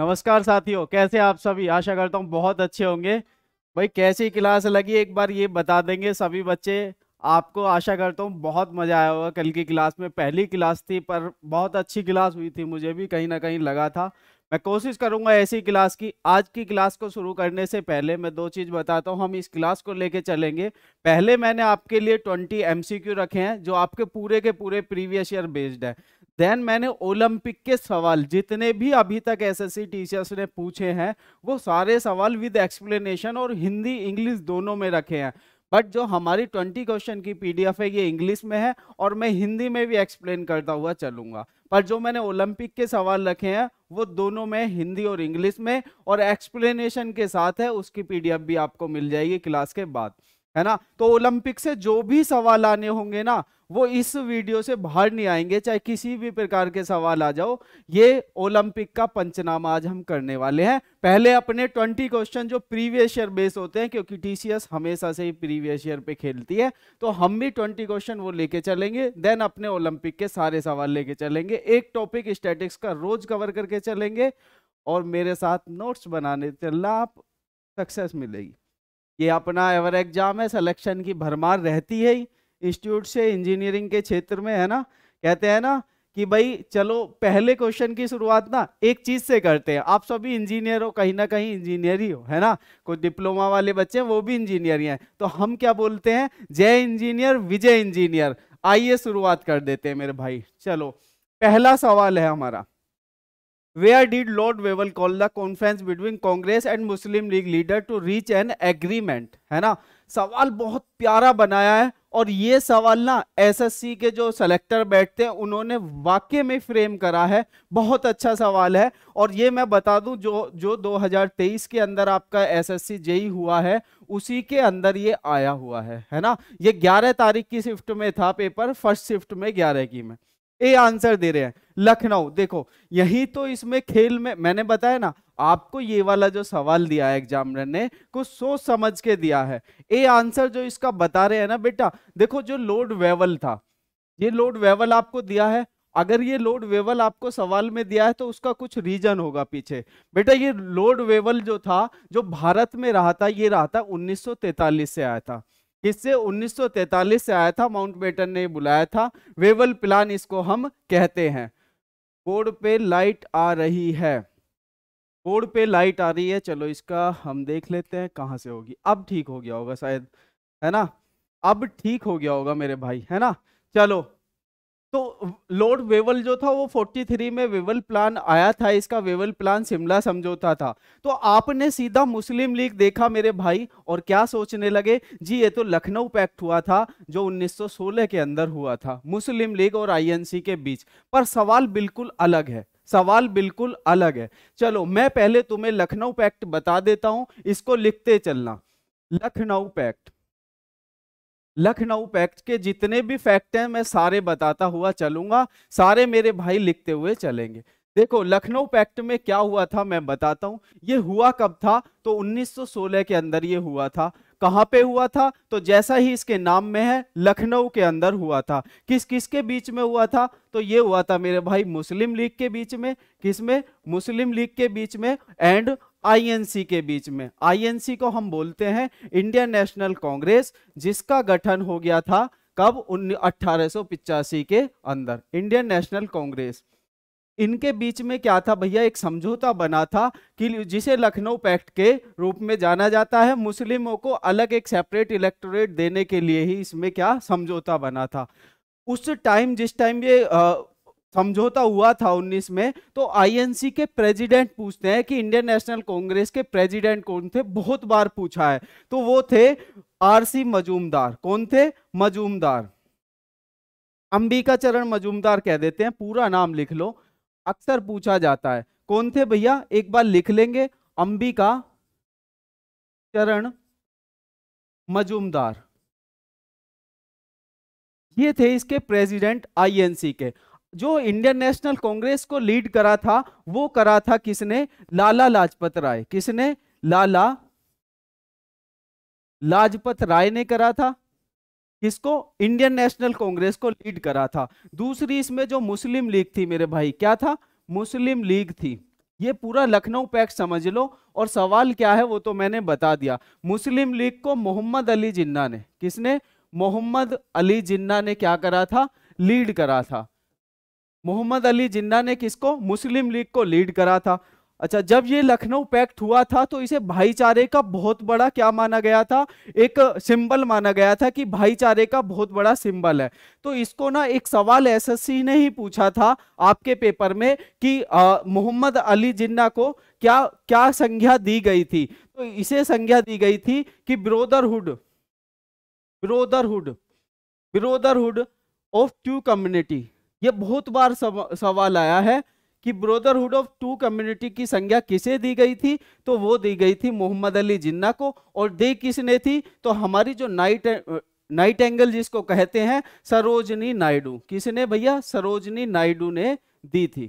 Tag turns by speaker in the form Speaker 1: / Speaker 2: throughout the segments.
Speaker 1: नमस्कार साथियों कैसे आप सभी आशा करता हूँ बहुत अच्छे होंगे भाई कैसी क्लास लगी एक बार ये बता देंगे सभी बच्चे
Speaker 2: आपको आशा करता हूँ बहुत मज़ा आया होगा कल की क्लास में पहली क्लास थी पर बहुत अच्छी क्लास हुई थी मुझे भी कहीं ना कहीं लगा था मैं कोशिश करूँगा ऐसी क्लास की आज की क्लास को शुरू करने से पहले मैं दो चीज़ बताता हूँ हम इस क्लास को लेके चलेंगे पहले मैंने आपके लिए ट्वेंटी एम रखे हैं जो आपके पूरे के पूरे प्रीवियस ईयर बेस्ड है देन मैंने ओलंपिक के सवाल जितने भी अभी तक एसएससी टीचर्स ने पूछे हैं वो सारे सवाल विद एक्सप्लेनेशन और हिंदी इंग्लिश दोनों में रखे हैं बट जो हमारी ट्वेंटी क्वेश्चन की पीडीएफ है ये इंग्लिश में है और मैं हिंदी में भी एक्सप्लेन करता हुआ चलूंगा पर जो मैंने ओलंपिक के सवाल रखे हैं वो दोनों में हिंदी और इंग्लिश में और एक्सप्लेनेशन के साथ है उसकी पीडीएफ भी आपको मिल जाएगी क्लास के बाद है ना तो ओलंपिक से जो भी सवाल आने होंगे ना वो इस वीडियो से बाहर नहीं आएंगे चाहे किसी भी प्रकार के सवाल आ जाओ ये ओलंपिक का पंचनामा आज हम करने वाले हैं पहले अपने 20 क्वेश्चन जो प्रीवियस ईयर बेस होते हैं क्योंकि टीसीएस हमेशा से ही प्रीवियस ईयर पे खेलती है तो हम भी 20 क्वेश्चन वो लेके चलेंगे देन अपने ओलंपिक के सारे सवाल लेके चलेंगे एक टॉपिक स्टेटिक्स का रोज कवर करके चलेंगे और मेरे साथ नोट्स बनाने चलना आप सक्सेस मिलेगी ये अपना एवर एग्जाम है सिलेक्शन की भरमार रहती है इंस्टीट्यूट से इंजीनियरिंग के क्षेत्र में है ना कहते हैं ना कि भाई चलो पहले क्वेश्चन की शुरुआत ना एक चीज से करते हैं आप सभी इंजीनियर हो कहीं ना कहीं इंजीनियर ही हो है ना कुछ डिप्लोमा वाले बच्चे हैं वो भी इंजीनियर ही हैं तो हम क्या बोलते हैं जय इंजीनियर विजय इंजीनियर आइए शुरुआत कर देते हैं मेरे भाई चलो पहला सवाल है हमारा where did lord Wavell call the conference between congress and muslim league leader to reach an agreement है ना सवाल बहुत प्यारा बनाया है और ये सवाल ना सी के जो सेलेक्टर बैठते हैं उन्होंने वाक्य में फ्रेम करा है बहुत अच्छा सवाल है और ये मैं बता दूं जो जो 2023 के अंदर आपका सी जेई हुआ है उसी के अंदर ये आया हुआ है है ना ये 11 तारीख की शिफ्ट में था पेपर फर्स्ट शिफ्ट में 11 की में ए आंसर दे रहे हैं लखनऊ देखो यही तो इसमें खेल में मैंने बताया ना आपको ये वाला जो सवाल दिया है एग्जामिनर ने कुछ सोच समझ के दिया है ए आंसर जो इसका बता रहे हैं ना बेटा देखो जो लोड वेवल था ये लोड वेवल आपको दिया है अगर ये लोड वेवल आपको सवाल में दिया है तो उसका कुछ रीजन होगा पीछे बेटा ये लोड वेवल जो था जो भारत में रहा था ये रहा था उन्नीस से आया था किससे 1943 से आया था माउंट बेटन ने बुलाया था वेवल प्लान इसको हम कहते हैं बोर्ड पे लाइट आ रही है बोर्ड पे लाइट आ रही है चलो इसका हम देख लेते हैं कहाँ से होगी अब ठीक हो गया होगा शायद है ना अब ठीक हो गया होगा मेरे भाई है ना चलो तो लॉर्ड वेवल जो था वो 43 में वेवल प्लान आया था इसका वेवल प्लान शिमला समझौता था तो आपने सीधा मुस्लिम लीग देखा मेरे भाई और क्या सोचने लगे जी ये तो लखनऊ पैक्ट हुआ था जो 1916 के अंदर हुआ था मुस्लिम लीग और आईएनसी के बीच पर सवाल बिल्कुल अलग है सवाल बिल्कुल अलग है चलो मैं पहले तुम्हें लखनऊ पैक्ट बता देता हूं इसको लिखते चलना लखनऊ पैक्ट लखनऊ पैक्ट के जितने भी फैक्ट हैं मैं सारे बताता हुआ चलूंगा सारे मेरे भाई लिखते हुए चलेंगे देखो लखनऊ पैक्ट में क्या हुआ था मैं बताता हूँ ये हुआ कब था तो 1916 के अंदर ये हुआ था कहाँ पे हुआ था तो जैसा ही इसके नाम में है लखनऊ के अंदर हुआ था किस किस के बीच में हुआ था तो ये हुआ था मेरे भाई मुस्लिम लीग के बीच में किस में मुस्लिम लीग के बीच में एंड आईएनसी के बीच में आईएनसी को हम बोलते हैं इंडियन नेशनल कांग्रेस जिसका गठन हो गया था कब अठारह के अंदर इंडियन नेशनल कांग्रेस इनके बीच में क्या था भैया एक समझौता बना था कि जिसे लखनऊ पैक्ट के रूप में जाना जाता है मुस्लिमों को अलग एक सेपरेट इलेक्टोरेट देने के लिए ही इसमें क्या समझौता बना था उस टाइम जिस टाइम ये समझौता हुआ था 19 में तो आईएनसी के प्रेसिडेंट पूछते हैं कि इंडियन नेशनल कांग्रेस के प्रेसिडेंट कौन थे बहुत बार पूछा है तो वो थे आरसी मजूमदार कौन थे मजूमदार अंबिका चरण मजूमदार कह देते हैं पूरा नाम लिख लो
Speaker 1: अक्सर पूछा जाता है कौन थे भैया एक बार लिख लेंगे अंबिका चरण मजूमदार ये थे इसके प्रेसिडेंट आईएनसी के जो इंडियन नेशनल
Speaker 2: कांग्रेस को लीड करा था वो करा था किसने लाला लाजपत राय किसने लाला लाजपत राय ने करा था किसको इंडियन नेशनल कांग्रेस को लीड करा था दूसरी इसमें जो मुस्लिम लीग थी मेरे भाई क्या था मुस्लिम लीग थी ये पूरा लखनऊ पैक समझ लो और सवाल क्या है वो तो मैंने बता दिया मुस्लिम लीग को मोहम्मद अली जिन्ना ने किसने मोहम्मद अली जिन्ना ने क्या करा था लीड करा था मोहम्मद अली जिन्ना ने किसको मुस्लिम लीग को लीड करा था अच्छा जब ये लखनऊ पैक्ट हुआ था तो इसे भाईचारे का बहुत बड़ा क्या माना गया था एक सिंबल माना गया था कि भाईचारे का बहुत बड़ा सिंबल है तो इसको ना एक सवाल एसएससी ने ही पूछा था आपके पेपर में कि मोहम्मद अली जिन्ना को क्या क्या संज्ञा दी गई थी तो इसे संज्ञा दी गई थी कि brotherhood brotherhood brotherhood of two community ये बहुत बार सवाल आया है कि ब्रदरहुड ऑफ टू कम्युनिटी की संज्ञा किसे दी गई थी तो वो दी गई थी मोहम्मद अली जिन्ना को और दे किसने थी तो हमारी जो नाइट नाइट एंगल जिसको कहते हैं सरोजनी नायडू किसने भैया सरोजनी नायडू ने दी थी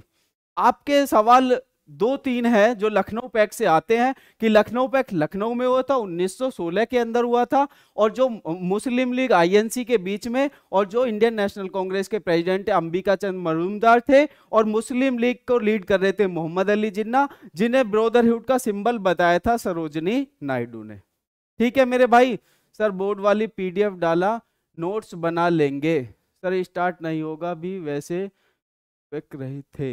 Speaker 2: आपके सवाल दो तीन है जो लखनऊ पैक से आते हैं कि लखनऊ पैक लखनऊ में हुआ था 1916 के अंदर हुआ था और जो मुस्लिम लीग आईएनसी के बीच में और जो इंडियन नेशनल कांग्रेस के प्रेसिडेंट अंबिका चंद मरूमदार थे और मुस्लिम लीग को लीड कर रहे थे मोहम्मद अली जिन्ना जिन्हें ब्रोदरहुड का सिंबल बताया था सरोजनी नायडू ने ठीक है मेरे भाई सर बोर्ड वाली पी डाला नोट्स बना लेंगे सर स्टार्ट नहीं होगा भी वैसे रहे थे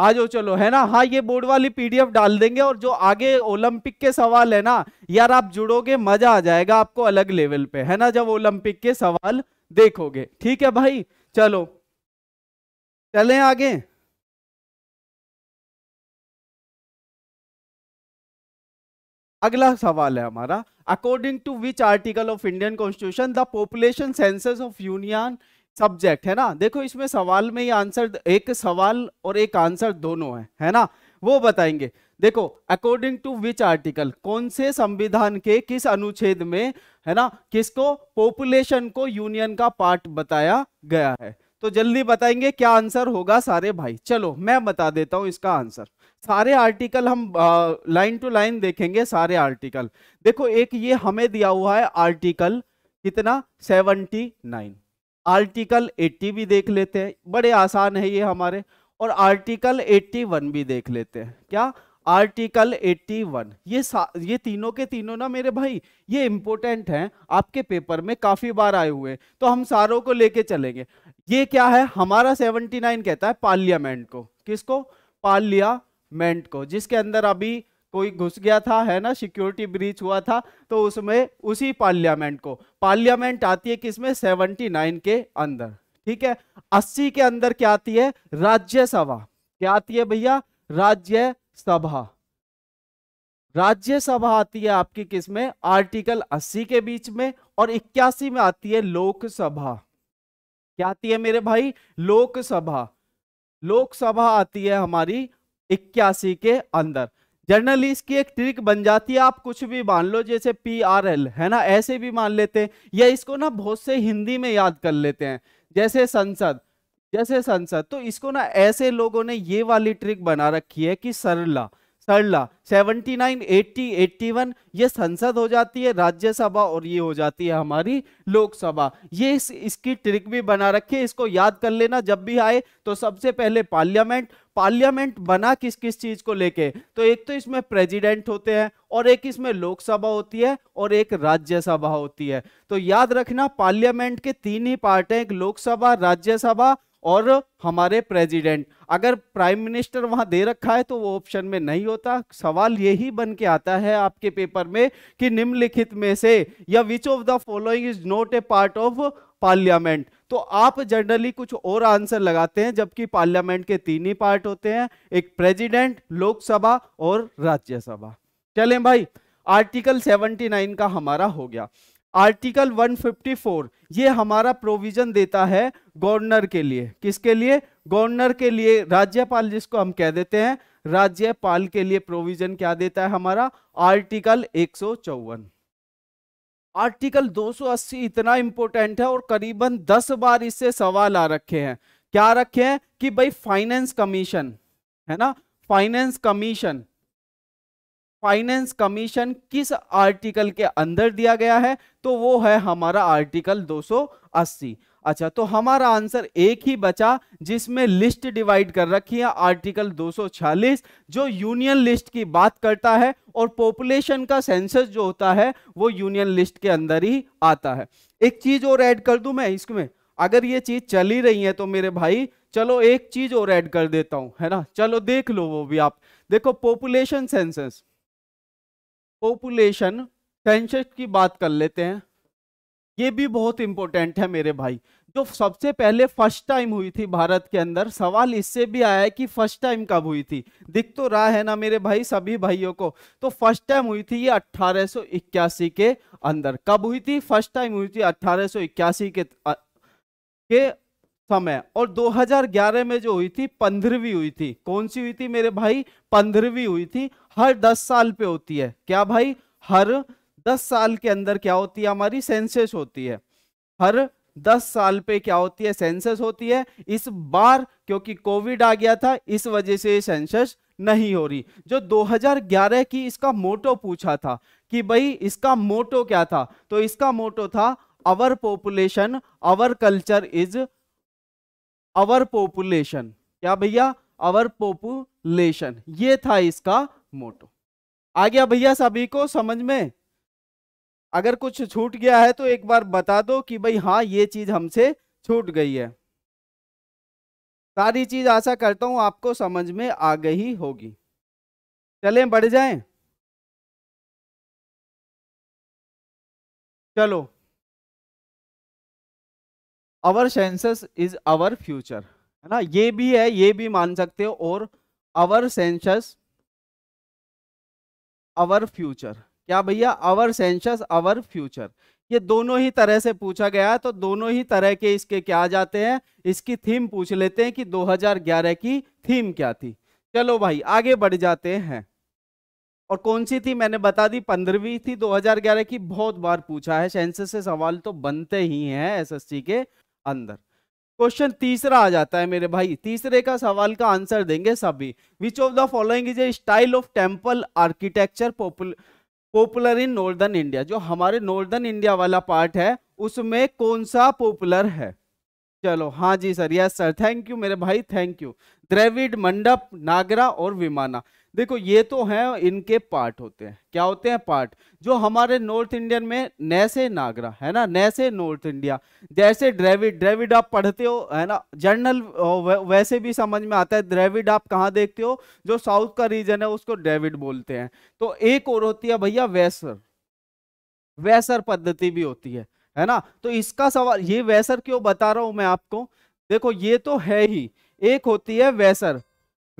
Speaker 2: आ जाओ चलो है ना हाँ ये बोर्ड वाली पीडीएफ डाल देंगे और जो आगे ओलंपिक के सवाल है ना यार आप जुड़ोगे मजा आ जाएगा आपको अलग लेवल पे है ना जब ओलंपिक के सवाल
Speaker 1: देखोगे ठीक है भाई चलो चले आगे अगला सवाल है हमारा according to which article of Indian constitution the population
Speaker 2: census of union subject है ना देखो इसमें सवाल में ही आंसर एक सवाल और एक आंसर दोनों है है ना वो बताएंगे देखो अकॉर्डिंग टू विच आर्टिकल कौन से संविधान के किस अनुच्छेद में है ना किसको पॉपुलेशन को यूनियन का पार्ट बताया गया है तो जल्दी बताएंगे क्या आंसर होगा सारे भाई चलो मैं बता देता हूं इसका आंसर सारे आर्टिकल हम लाइन टू लाइन देखेंगे सारे आर्टिकल देखो एक ये हमें दिया हुआ है आर्टिकल कितना सेवनटी नाइन आर्टिकल 80 भी देख लेते हैं बड़े आसान है ये हमारे और आर्टिकल 81 भी देख लेते हैं क्या आर्टिकल 81 ये ये तीनों के तीनों ना मेरे भाई ये इम्पोर्टेंट हैं आपके पेपर में काफी बार आए हुए तो हम सारों को लेके चलेंगे ये क्या है हमारा 79 कहता है पार्लियामेंट को किसको पार्लियामेंट को जिसके अंदर अभी कोई घुस गया था है ना सिक्योरिटी ब्रीच हुआ था तो उसमें उसी पार्लियामेंट को पार्लियामेंट आती है किसमें नाइन के अंदर ठीक है अस्सी के अंदर क्या आती है राज्यसभा क्या आती है भैया राज्यसभा राज्यसभा आती है आपकी किसमें आर्टिकल अस्सी के बीच में और इक्यासी में आती है लोकसभा क्या आती है मेरे भाई लोकसभा लोकसभा आती है हमारी इक्यासी के अंदर जर्नलिस्ट की एक ट्रिक बन जाती है आप कुछ भी मान लो जैसे पी आर एल है ना ऐसे भी मान लेते हैं या इसको ना बहुत से हिंदी में याद कर लेते हैं जैसे संसद जैसे संसद तो इसको ना ऐसे लोगों ने ये वाली ट्रिक बना रखी है कि सरला सरला 79, 80, 81 ये संसद हो जाती है राज्यसभा और ये हो जाती है हमारी लोकसभा ये इस, इसकी ट्रिक भी बना है इसको याद कर लेना जब भी आए तो सबसे पहले पार्लियामेंट पार्लियामेंट बना किस किस चीज को लेके तो एक तो इसमें प्रेसिडेंट होते हैं और एक इसमें लोकसभा होती है और एक राज्यसभा होती है तो याद रखना पार्लियामेंट के तीन ही पार्ट है एक लोकसभा राज्यसभा और हमारे प्रेसिडेंट अगर प्राइम मिनिस्टर वहां दे रखा है तो वो ऑप्शन में नहीं होता सवाल यही बन के आता है आपके पेपर में कि निम्नलिखित में से या which of the following is not a part of parliament तो आप जनरली कुछ और आंसर लगाते हैं जबकि पार्लियामेंट के तीन ही पार्ट होते हैं एक प्रेजिडेंट लोकसभा और राज्यसभा चले भाई आर्टिकल सेवेंटी का हमारा हो गया आर्टिकल 154 ये हमारा प्रोविजन देता है गवर्नर के लिए किसके लिए गवर्नर के लिए राज्यपाल जिसको हम कह देते हैं राज्यपाल के लिए प्रोविजन क्या देता है हमारा आर्टिकल एक आर्टिकल 280 इतना इंपॉर्टेंट है और करीबन 10 बार इससे सवाल आ रखे हैं क्या रखे हैं कि भाई फाइनेंस कमीशन है ना फाइनेंस कमीशन फाइनेंस कमीशन किस आर्टिकल के अंदर दिया गया है तो वो है हमारा आर्टिकल 280 अच्छा तो हमारा आंसर एक ही बचा जिसमें लिस्ट डिवाइड कर रखी है आर्टिकल 246 जो यूनियन लिस्ट की बात करता है और पॉपुलेशन का सेंसस जो होता है वो यूनियन लिस्ट के अंदर ही आता है एक चीज और ऐड कर दू मैं इसमें अगर ये चीज चली रही है तो मेरे भाई चलो एक चीज और ऐड कर देता हूं है ना चलो देख लो वो भी आप देखो पॉपुलेशन सेंसस पॉपुलेशन सेंसस की बात कर लेते हैं ये भी बहुत इंपॉर्टेंट है मेरे भाई जो सबसे पहले फर्स्ट टाइम हुई थी भारत के अंदर सवाल इससे भी आया है कि फर्स्ट टाइम कब हुई थी दिख तो रहा है ना मेरे भाई सभी भाइयों को तो फर्स्ट टाइम हुई थी ये 1881 के अंदर कब हुई थी फर्स्ट टाइम हुई थी 1881 के के समय और 2011 में जो हुई थी पंद्रहवीं हुई थी कौन सी हुई थी मेरे भाई पंद्रहवीं हुई थी हर 10 साल पे होती है क्या भाई हर 10 साल के अंदर क्या होती है हमारी सेंसेस होती है हर 10 साल पे क्या होती है सेंसेस होती है इस बार क्योंकि कोविड आ गया था इस वजह से सेंसेस नहीं हो रही जो 2011 की इसका मोटो पूछा था कि भाई इसका मोटो क्या था तो इसका मोटो था our population our culture is our population क्या भैया अवर पॉपुलेशन ये था इसका मोटो आ गया भैया सभी को समझ में अगर कुछ छूट गया है तो एक बार बता दो कि भाई हाँ ये
Speaker 1: चीज हमसे छूट गई है सारी चीज आशा करता हूं आपको समझ में आ गई होगी चलें बढ़ जाएं चलो our census is our future है ना ये भी है ये भी मान सकते
Speaker 2: हो और अवर सेंसेस अवर फ्यूचर क्या भैया अवर सेंसेस अवर फ्यूचर ये दोनों ही तरह से पूछा गया तो दोनों ही तरह के इसके क्या आ जाते हैं इसकी थीम पूछ लेते हैं कि 2011 की थीम क्या थी चलो भाई आगे बढ़ जाते हैं और कौन सी थी मैंने बता दी पंद्रहवीं थी 2011 की बहुत बार पूछा है सेंसस से सवाल तो बनते ही हैं एसएससी के अंदर क्वेश्चन तीसरा आ जाता है मेरे भाई तीसरे का सवाल का आंसर देंगे सभी which of the following is a style of temple architecture popular in northern India जो हमारे नॉर्दर्न इंडिया वाला पार्ट है उसमें कौन सा पॉपुलर है चलो हाँ जी sir yes sir thank you मेरे भाई थैंक यू द्रविड मंडप नागरा और विमाना देखो ये तो हैं इनके पार्ट होते हैं क्या होते हैं पार्ट जो हमारे नॉर्थ इंडियन में नैसे नागरा है ना नैसे नॉर्थ इंडिया जैसे ड्रेविड ड्रेविड आप पढ़ते हो है ना जर्नल वैसे भी समझ में आता है ड्रेविड आप कहाँ देखते हो जो साउथ का रीजन है उसको ड्रेविड बोलते हैं तो एक और होती है भैया वैसर वैसर पद्धति भी होती है है ना तो इसका सवाल ये वैसर क्यों बता रहा हूं मैं आपको देखो ये तो है ही एक होती है वैसर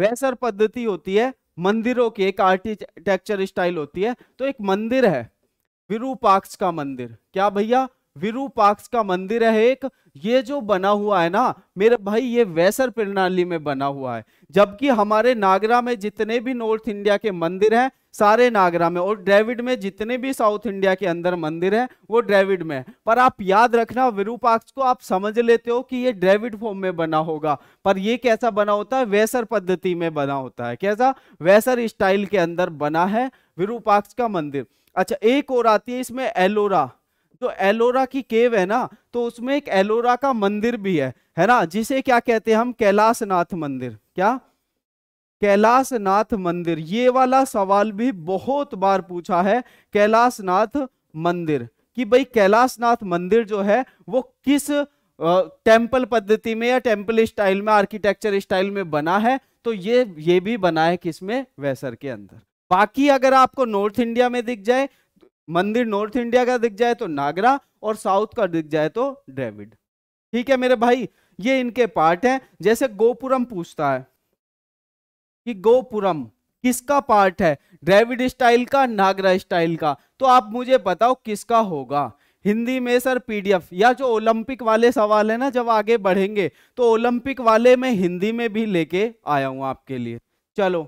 Speaker 2: वैसर पद्धति होती है मंदिरों की एक आर्किटेक्चर स्टाइल होती है तो एक मंदिर है विरूपाक्ष का मंदिर क्या भैया विरूपाक्ष का मंदिर है एक ये जो बना हुआ है ना मेरे भाई ये वैसर प्रणाली में बना हुआ है जबकि हमारे नागरा में जितने भी नॉर्थ इंडिया के मंदिर हैं सारे नागरा में और ड्रेविड में जितने भी साउथ इंडिया के अंदर मंदिर हैं वो ड्रेविड में है पर आप याद रखना विरूपाक्ष को आप समझ लेते हो कि ये ड्रेविड फॉर्म में बना होगा पर ये कैसा बना होता है वैसर पद्धति में बना होता है कैसा वैसर स्टाइल के अंदर बना है विरूपाक्ष का मंदिर अच्छा एक और आती है इसमें एलोरा तो एलोरा की केव है ना तो उसमें एक एलोरा का मंदिर भी है है ना जिसे क्या कहते हैं हम कैलाशनाथ मंदिर क्या कैलाश नाथ मंदिर ये वाला सवाल भी बहुत बार पूछा है कैलाश नाथ मंदिर कि भाई कैलाश नाथ मंदिर जो है वो किस टेम्पल पद्धति में या टेम्पल स्टाइल में आर्किटेक्चर स्टाइल में बना है तो ये ये भी बना है किसमें वैसर के अंदर बाकी अगर आपको नॉर्थ इंडिया में दिख जाए मंदिर नॉर्थ इंडिया का दिख जाए तो नागरा और साउथ का दिख जाए तो ड्रेविड ठीक है मेरे भाई ये इनके पार्ट है जैसे गोपुरम पूछता है कि गोपुरम किसका पार्ट है ड्रेविड स्टाइल का नागरा स्टाइल का तो आप मुझे बताओ किसका होगा हिंदी में सर पीडीएफ या जो ओलंपिक वाले सवाल है ना जब आगे बढ़ेंगे तो ओलंपिक वाले में हिंदी में भी लेके आया हूं
Speaker 1: आपके लिए चलो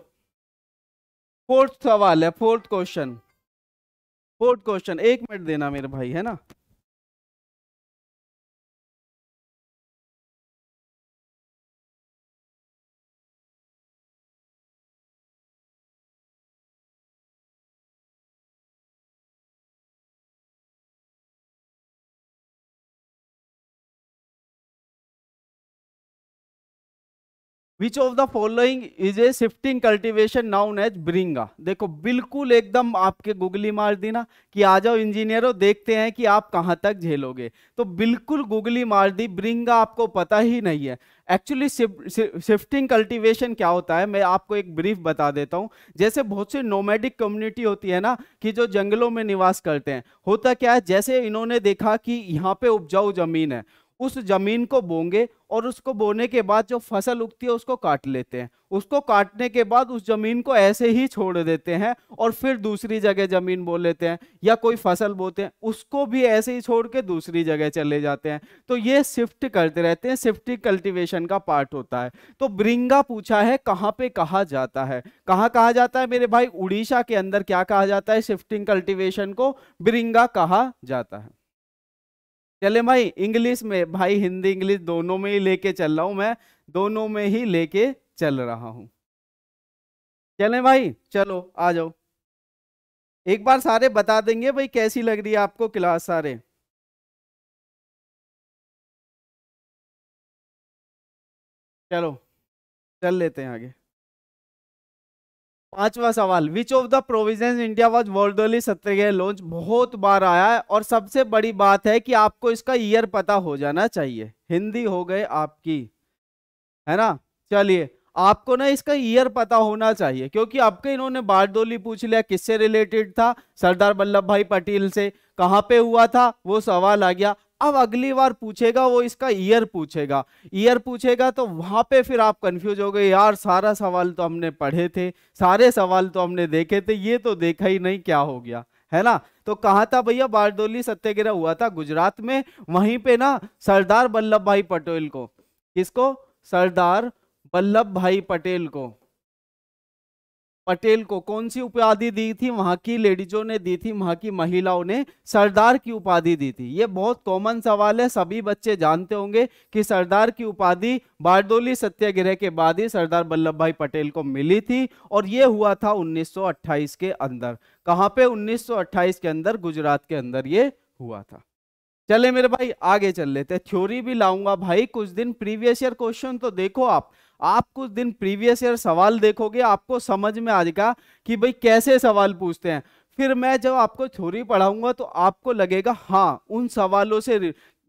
Speaker 1: फोर्थ सवाल है फोर्थ क्वेश्चन फोर्थ क्वेश्चन एक मिनट देना मेरे भाई है ना which of the following is a shifting cultivation known as ब्रिंगा देखो बिल्कुल एकदम आपके गुगली
Speaker 2: मार ना कि आ जाओ इंजीनियर देखते हैं कि आप कहाँ तक झेलोगे तो बिल्कुल गुगली मार दी ब्रिंगा आपको पता ही नहीं है एक्चुअली शिफ्टिंग कल्टिवेशन क्या होता है मैं आपको एक ब्रीफ बता देता हूँ जैसे बहुत सी नोमेडिक कम्युनिटी होती है ना कि जो जंगलों में निवास करते हैं होता क्या है जैसे इन्होंने देखा कि यहाँ पे उपजाऊ जमीन है उस जमीन को बोंगे और उसको बोने के बाद जो फसल उगती है उसको काट लेते हैं उसको काटने के बाद उस जमीन को ऐसे ही छोड़ देते हैं और फिर दूसरी जगह जमीन बो लेते हैं या कोई फसल बोते हैं उसको भी ऐसे ही छोड़ के दूसरी जगह चले जाते हैं तो ये शिफ्ट करते रहते हैं शिफ्टिंग कल्टिवेशन का पार्ट होता है तो ब्रिंगा पूछा है कहाँ पे कहा जाता है कहाँ कहा जाता है मेरे भाई उड़ीसा के अंदर क्या कहा जाता है शिफ्टिंग कल्टिवेशन को ब्रिंगा कहा जाता है चले भाई इंग्लिश में भाई हिंदी इंग्लिश दोनों में ही लेके चल रहा हूं मैं दोनों में ही लेके चल रहा
Speaker 1: हूं चले भाई चलो आ जाओ एक बार सारे बता देंगे भाई कैसी लग रही है आपको क्लास सारे चलो चल लेते हैं आगे पांचवा सवाल which of the provision India was worldly
Speaker 2: सत्रह लॉन्च बहुत बार आया है और सबसे बड़ी बात है कि आपको इसका ईयर पता हो जाना चाहिए हिंदी हो गए आपकी है ना चलिए आपको ना इसका ईयर पता होना चाहिए क्योंकि आपके इन्होंने बारदोली पूछ लिया किससे रिलेटेड था सरदार वल्लभ भाई पटेल से कहाँ पे हुआ था वो सवाल आ गया अब अगली बार पूछेगा वो इसका ईयर पूछेगा ईयर पूछेगा तो वहां पे फिर आप कंफ्यूज हो गए यार सारा सवाल तो हमने पढ़े थे सारे सवाल तो हमने देखे थे ये तो देखा ही नहीं क्या हो गया है ना तो कहा था भैया बारडोली सत्याग्रह हुआ था गुजरात में वहीं पे ना सरदार वल्लभ भाई पटेल को किसको सरदार वल्लभ भाई पटेल को पटेल को कौन सी उपाधि दी थी वहां की लेडीजों ने दी थी वहां की महिलाओं ने सरदार की उपाधि दी थी ये बहुत कॉमन सवाल है सभी बच्चे जानते होंगे कि सरदार की उपाधि बारदोली सत्याग्रह के बाद ही सरदार वल्लभ भाई पटेल को मिली थी और ये हुआ था 1928 के अंदर कहाँ पे 1928 के अंदर गुजरात के अंदर ये हुआ था चले मेरे भाई आगे चल लेते थ्योरी भी लाऊंगा भाई कुछ दिन प्रीवियस ईयर क्वेश्चन तो देखो आप आप कुछ दिन प्रीवियस ईयर सवाल देखोगे आपको समझ में आ जाएगा कि भाई कैसे सवाल पूछते हैं फिर मैं जब आपको थ्योरी पढ़ाऊंगा तो आपको लगेगा हाँ उन सवालों से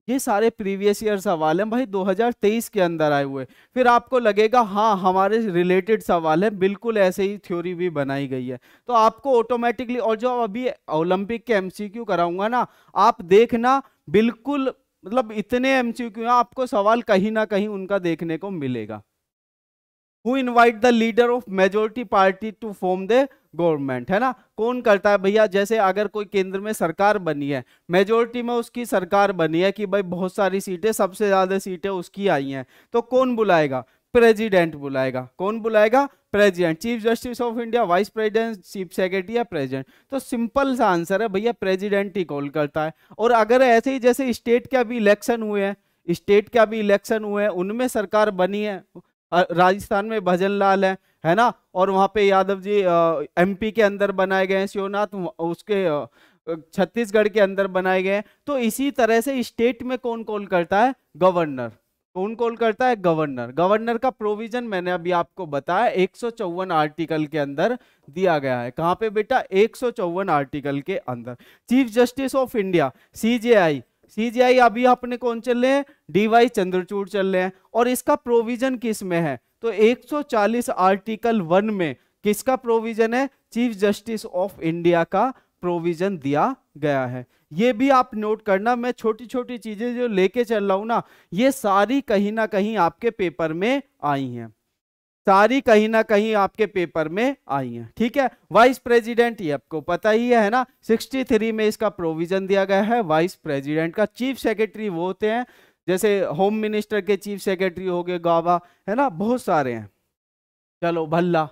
Speaker 2: ये सारे प्रीवियस ईयर सवाल हैं भाई 2023 के अंदर आए हुए फिर आपको लगेगा हाँ हमारे रिलेटेड सवाल है बिल्कुल ऐसे ही थ्योरी भी बनाई गई है तो आपको ऑटोमेटिकली और जो अभी ओलंपिक के एमसीक्यू कराऊंगा ना आप देखना बिल्कुल मतलब इतने एमसीक्यू सी आपको सवाल कहीं ना कहीं उनका देखने को मिलेगा who invite the leader of majority party to form the government है ना कौन करता है भैया जैसे अगर कोई केंद्र में सरकार बनी है मेजोरिटी में उसकी सरकार बनी है कि भाई बहुत सारी सीटें सबसे ज्यादा सीटें उसकी आई हैं तो कौन बुलाएगा प्रेसिडेंट बुलाएगा कौन बुलाएगा president chief justice of India vice president chief secretary या प्रेसिडेंट तो सिंपल सा आंसर है भैया प्रेसिडेंट ही कॉल करता है और अगर ऐसे ही जैसे स्टेट के अभी इलेक्शन हुए हैं स्टेट के अभी इलेक्शन हुए हैं उनमें सरकार बनी है राजस्थान में भजन लाल है है ना और वहाँ पे यादव जी एमपी के अंदर बनाए गए हैं शिवनाथ उसके छत्तीसगढ़ के अंदर बनाए गए तो इसी तरह से स्टेट में कौन कॉल करता है गवर्नर कौन कॉल करता है गवर्नर गवर्नर का प्रोविजन मैंने अभी आपको बताया एक आर्टिकल के अंदर दिया गया है कहां पे बेटा एक आर्टिकल के अंदर chief justice of India CJI CGI अभी अपने कौन चल रहे हैं डीवाई चंद्रचूड़ चल रहे हैं और इसका प्रोविजन किस में है तो 140 आर्टिकल वन में किसका प्रोविजन है चीफ जस्टिस ऑफ इंडिया का प्रोविजन दिया गया है ये भी आप नोट करना मैं छोटी छोटी चीजें जो लेके चल रहा हूं ना ये सारी कहीं ना कहीं आपके पेपर में आई हैं सारी कहीं ना कहीं आपके पेपर में आई हैं ठीक है वाइस प्रेसिडेंट ये आपको पता ही है ना 63 में इसका प्रोविजन दिया गया है वाइस प्रेसिडेंट का चीफ सेक्रेटरी वो होते हैं जैसे होम मिनिस्टर के चीफ सेक्रेटरी हो गए गावा है ना बहुत सारे हैं चलो भल्ला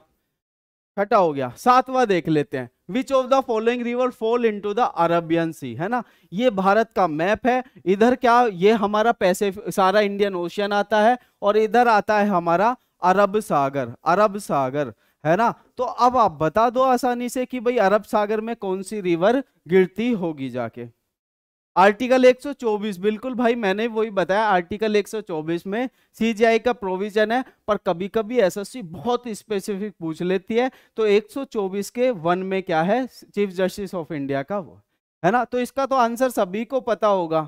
Speaker 2: छठा हो गया सातवा देख लेते हैं which of the following river fall into the Arabian sea है ना ये भारत का मैप है इधर क्या ये हमारा पैसे सारा इंडियन ओशियन आता है और इधर आता है हमारा अरब सागर अरब सागर है ना तो अब आप बता दो आसानी से कि भाई अरब सागर में कौन सी रिवर गिरती होगी जाके आर्टिकल 124 बिल्कुल भाई मैंने वही बताया आर्टिकल 124 में सीजीआई का प्रोविजन है पर कभी कभी एसएससी बहुत स्पेसिफिक पूछ लेती है तो 124 के वन में क्या है चीफ जस्टिस ऑफ इंडिया का वो है ना तो इसका तो आंसर सभी को पता होगा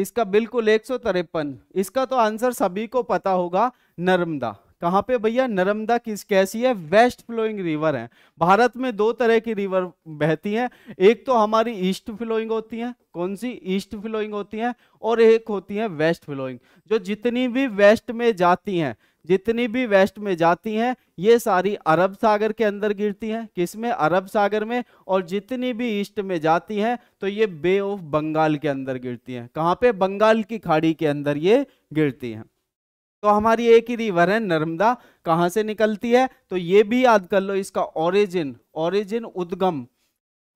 Speaker 2: इसका बिल्कुल एक सौ तिरपन इसका तो आंसर सभी को पता होगा नर्मदा कहाँ पे भैया नर्मदा किस कैसी है वेस्ट फ्लोइंग रिवर है भारत में दो तरह की रिवर बहती हैं एक तो हमारी ईस्ट फ्लोइंग होती है कौन सी ईस्ट फ्लोइंग होती है और एक होती है वेस्ट फ्लोइंग जो जितनी भी वेस्ट में जाती हैं जितनी भी वेस्ट में जाती हैं ये सारी अरब सागर के अंदर गिरती हैं किस में अरब सागर में और जितनी भी ईस्ट में जाती हैं तो ये बे ऑफ बंगाल के अंदर गिरती हैं कहाँ पे बंगाल की खाड़ी के अंदर ये गिरती हैं तो हमारी एक ही रिवर है नर्मदा कहाँ से निकलती है तो ये भी याद कर लो इसका ओरिजिन ओरिजिन उद्गम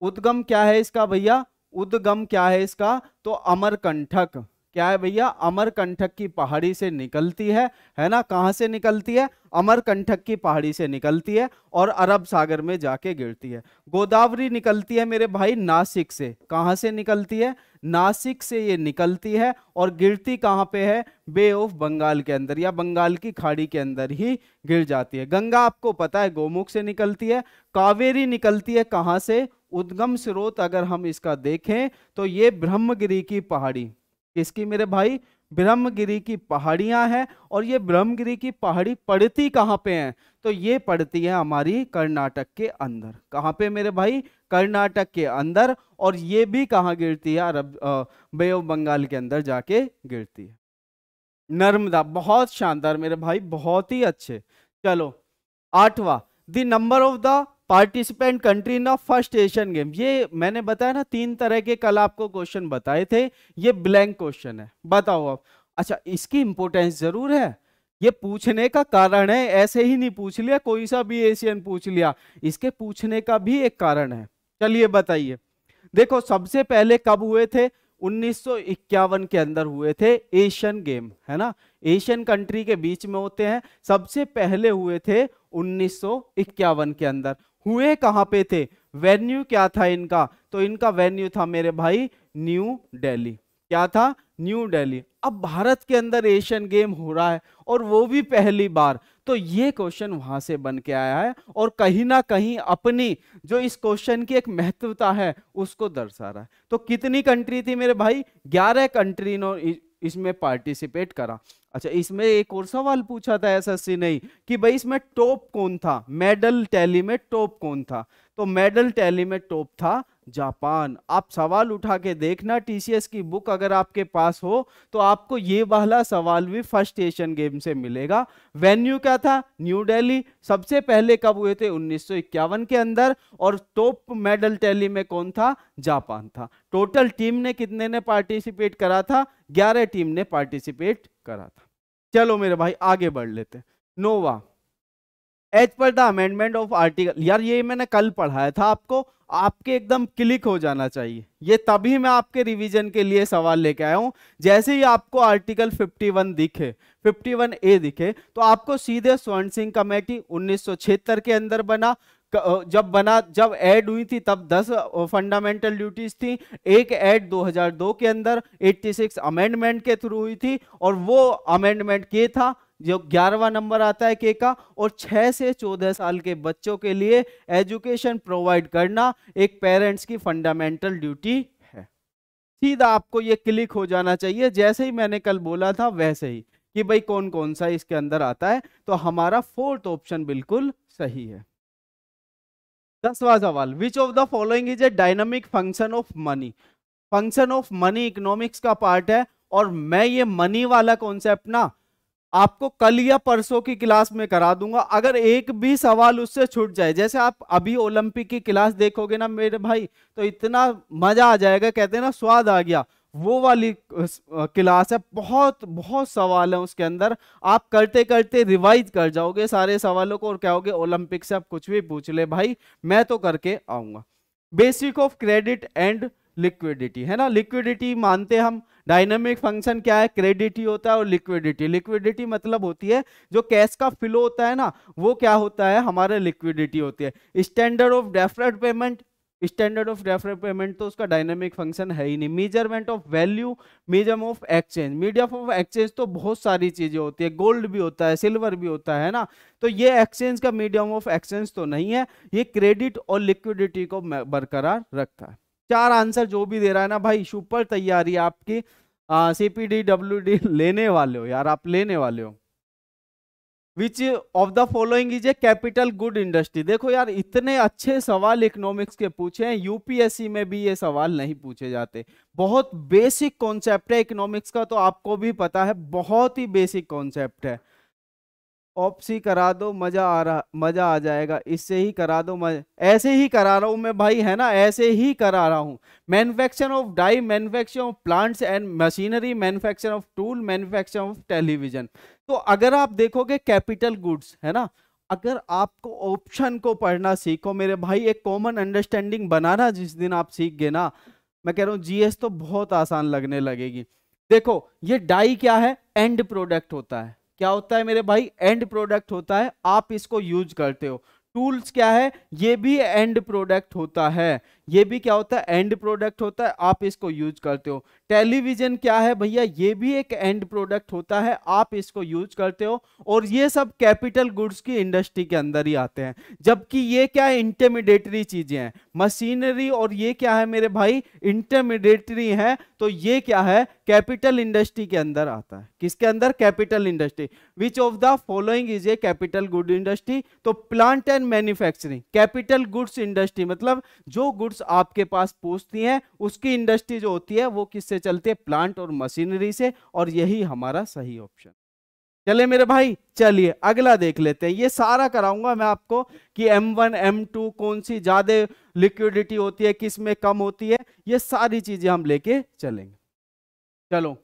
Speaker 2: उद्गम क्या है इसका भैया उद्गम क्या है इसका तो अमरकंठक क्या है भैया अमरकंठक की पहाड़ी से निकलती है है ना कहाँ से निकलती है अमरकंठक की पहाड़ी से निकलती है और अरब सागर में जाके गिरती है गोदावरी निकलती है मेरे भाई नासिक से कहाँ से निकलती है नासिक से ये निकलती है और गिरती कहाँ पे है बे ऑफ बंगाल के अंदर या बंगाल की खाड़ी के अंदर ही गिर जाती है गंगा आपको पता है गोमुख से निकलती है कावेरी निकलती है कहाँ से उद्गम स्रोत अगर हम इसका देखें तो ये ब्रह्मगिरी की पहाड़ी किसकी मेरे भाई ब्रह्मगिरी की पहाड़ियां हैं और ये ब्रह्मगिरी की पहाड़ी पड़ती कहाँ पे हैं तो ये पड़ती है हमारी कर्नाटक के अंदर कहाँ पे मेरे भाई कर्नाटक के अंदर और ये भी कहाँ गिरती है अरब बे ऑफ बंगाल के अंदर जाके गिरती है नर्मदा बहुत शानदार मेरे भाई बहुत ही अच्छे चलो आठवा the number of the participant country in first Asian game ये मैंने बताया ना तीन तरह के कल आपको क्वेश्चन बताए थे ये ब्लैंक क्वेश्चन है बताओ आप अच्छा इसकी इंपोर्टेंस जरूर है ये पूछने का कारण है ऐसे ही नहीं पूछ लिया कोई सा भी एशियन पूछ लिया इसके पूछने का भी एक कारण है चलिए बताइए देखो सबसे पहले कब हुए थे 1951 के अंदर हुए थे एशियन गेम है ना एशियन कंट्री के बीच में होते हैं सबसे पहले हुए थे 1951 के अंदर हुए कहाँ पे थे वेन्यू क्या था इनका तो इनका वेन्यू था मेरे भाई न्यू दिल्ली क्या था न्यू दिल्ली अब भारत के अंदर एशियन गेम हो रहा है और वो भी पहली बार तो ये क्वेश्चन वहां से बन के आया है और कहीं ना कहीं अपनी जो इस क्वेश्चन की एक महत्वता है उसको दर्शा रहा है तो कितनी कंट्री थी मेरे भाई ग्यारह कंट्री इसमें पार्टिसिपेट करा अच्छा इसमें एक और सवाल पूछा था एसएससी नहीं कि भाई इसमें टॉप कौन था मेडल टैली में टॉप कौन था तो मेडल टैली में टॉप था जापान आप सवाल उठा के देखना टीसीएस की बुक अगर आपके पास हो तो आपको ये वाला सवाल भी फर्स्ट एशियन गेम से मिलेगा वेन्यू क्या था न्यू दिल्ली सबसे पहले कब हुए थे 1951 के अंदर और टॉप मेडल टैली में कौन था जापान था टोटल टीम ने कितने ने पार्टिसिपेट करा था ग्यारह टीम ने पार्टिसिपेट करा था चलो मेरे भाई आगे बढ़ लेते नोवा as per the amendment of article यार ये मैंने कल पढ़ाया था आपको आपके एकदम क्लिक हो जाना चाहिए ये तभी मैं आपके रिवीजन के लिए सवाल लेके आया हूँ जैसे ही आपको आर्टिकल 51 दिखे 51 ए दिखे तो आपको सीधे स्वर्ण सिंह कमेटी उन्नीस के अंदर बना जब बना जब ऐड हुई थी तब 10 फंडामेंटल ड्यूटीज थी एक ऐड 2002 के अंदर 86 अमेंडमेंट के थ्रू हुई थी और वो अमेंडमेंट ये था जो ग्यारहवा नंबर आता है के का और छह से चौदह साल के बच्चों के लिए एजुकेशन प्रोवाइड करना एक पेरेंट्स की फंडामेंटल ड्यूटी है सीधा आपको ये क्लिक हो जाना चाहिए जैसे ही मैंने कल बोला था वैसे ही कि भाई कौन कौन सा इसके अंदर आता है तो हमारा फोर्थ ऑप्शन बिल्कुल सही है दसवा सवाल which of the following is a dynamic function of money function of money economics का पार्ट है और मैं ये मनी वाला कॉन्सेप्ट ना आपको कल या परसों की क्लास में करा दूंगा अगर एक भी सवाल उससे छूट जाए जैसे आप अभी ओलंपिक की क्लास देखोगे ना मेरे भाई तो इतना मजा आ जाएगा कहते हैं ना स्वाद आ गया वो वाली क्लास है बहुत बहुत सवाल है उसके अंदर आप करते करते रिवाइज कर जाओगे सारे सवालों को और क्या होगे ओलंपिक से आप कुछ भी पूछ ले भाई मैं तो करके आऊंगा basic of credit and liquidity है ना लिक्विडिटी मानते हम डायनेमिक फंक्शन क्या है क्रेडिटी होता है और लिक्विडिटी लिक्विडिटी मतलब होती है जो कैश का फ्लो होता है ना वो क्या होता है हमारे लिक्विडिटी होती है standard of deferred payment standard of refer payment तो उसका डायनेमिक फंक्शन है ही नहीं measurement of value medium of exchange medium of exchange तो बहुत सारी चीज़ें होती है गोल्ड भी होता है सिल्वर भी होता है ना तो ये एक्सचेंज का मीडियम ऑफ एक्सचेंज तो नहीं है ये क्रेडिट और लिक्विडिटी को बरकरार रखता है चार आंसर जो भी दे रहा है ना भाई सुपर तैयारी आपकी सीपीडी डी डब्ल्यू डी लेने वाले हो यार आप लेने वाले हो which of the following is a capital good industry देखो यार इतने अच्छे सवाल इकोनॉमिक्स के पूछे हैं यूपीएससी में भी ये सवाल नहीं पूछे जाते बहुत बेसिक कॉन्सेप्ट है इकोनॉमिक्स का तो आपको भी पता है बहुत ही बेसिक कॉन्सेप्ट है ऑप्सी करा दो मज़ा आ रहा मज़ा आ जाएगा इससे ही करा दो मजा ऐसे ही करा रहा हूँ मैं भाई है ना ऐसे ही करा रहा हूँ manufacture of die manufacture of plants and machinery manufacture of tool manufacture of television तो अगर आप देखोगे कैपिटल गुड्स है ना अगर आपको ऑप्शन को पढ़ना सीखो मेरे भाई एक कॉमन अंडरस्टैंडिंग बनाना जिस दिन आप सीख गए ना मैं कह रहा हूँ जीएस तो बहुत आसान लगने लगेगी देखो ये डाई क्या है एंड प्रोडक्ट होता है क्या होता है मेरे भाई एंड प्रोडक्ट होता है आप इसको यूज करते हो टूल्स क्या है ये भी एंड प्रोडक्ट होता है ये भी क्या होता है एंड प्रोडक्ट होता है आप इसको यूज करते हो टेलीविजन क्या है भैया ये भी एक एंड प्रोडक्ट होता है आप इसको यूज करते हो और ये सब कैपिटल गुड्स की इंडस्ट्री के अंदर ही आते हैं जबकि ये क्या है इंटरमीडिएटरी चीजें हैं मशीनरी और ये क्या है मेरे भाई इंटरमीडिएटरी है तो ये क्या है कैपिटल इंडस्ट्री के अंदर आता है किसके अंदर capital industry which of the following is a capital good industry तो plant and manufacturing capital goods industry मतलब जो गुड्स गुड्स आपके पास पहुंचती हैं उसकी इंडस्ट्री जो होती है वो किससे चलती है प्लांट और मशीनरी से और यही हमारा सही ऑप्शन चले मेरे भाई चलिए अगला देख लेते हैं ये सारा कराऊंगा मैं आपको कि M1 M2 कौन सी ज्यादा लिक्विडिटी होती है किस में कम होती है ये सारी चीजें हम लेके चलेंगे चलो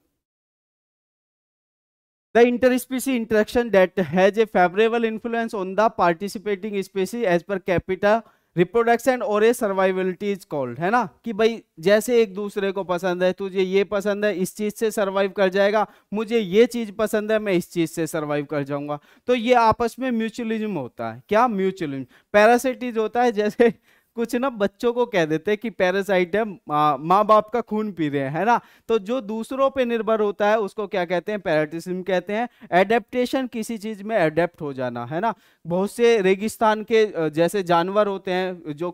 Speaker 2: the interspecies interaction that has a favourable influence on the participating species as per capita reproduction और ए सर्वाइवलिटी इज कॉल्ड है ना कि भाई जैसे एक दूसरे को पसंद है तुझे ये पसंद है इस चीज से सर्वाइव कर जाएगा मुझे ये चीज पसंद है मैं इस चीज से सर्वाइव कर जाऊंगा तो ये आपस में म्यूचुअलिज्म होता है क्या म्यूचुअलिज्म पैरासिटीज होता है जैसे कुछ ना बच्चों को कह देते हैं कि पैरासाइट है माँ बाप का खून पी रहे हैं है ना तो जो दूसरों पे निर्भर होता है उसको क्या कहते हैं पैराटिज्म कहते हैं एडेप्टेशन किसी चीज में एडेप्ट हो जाना है ना बहुत से रेगिस्तान के जैसे जानवर होते हैं जो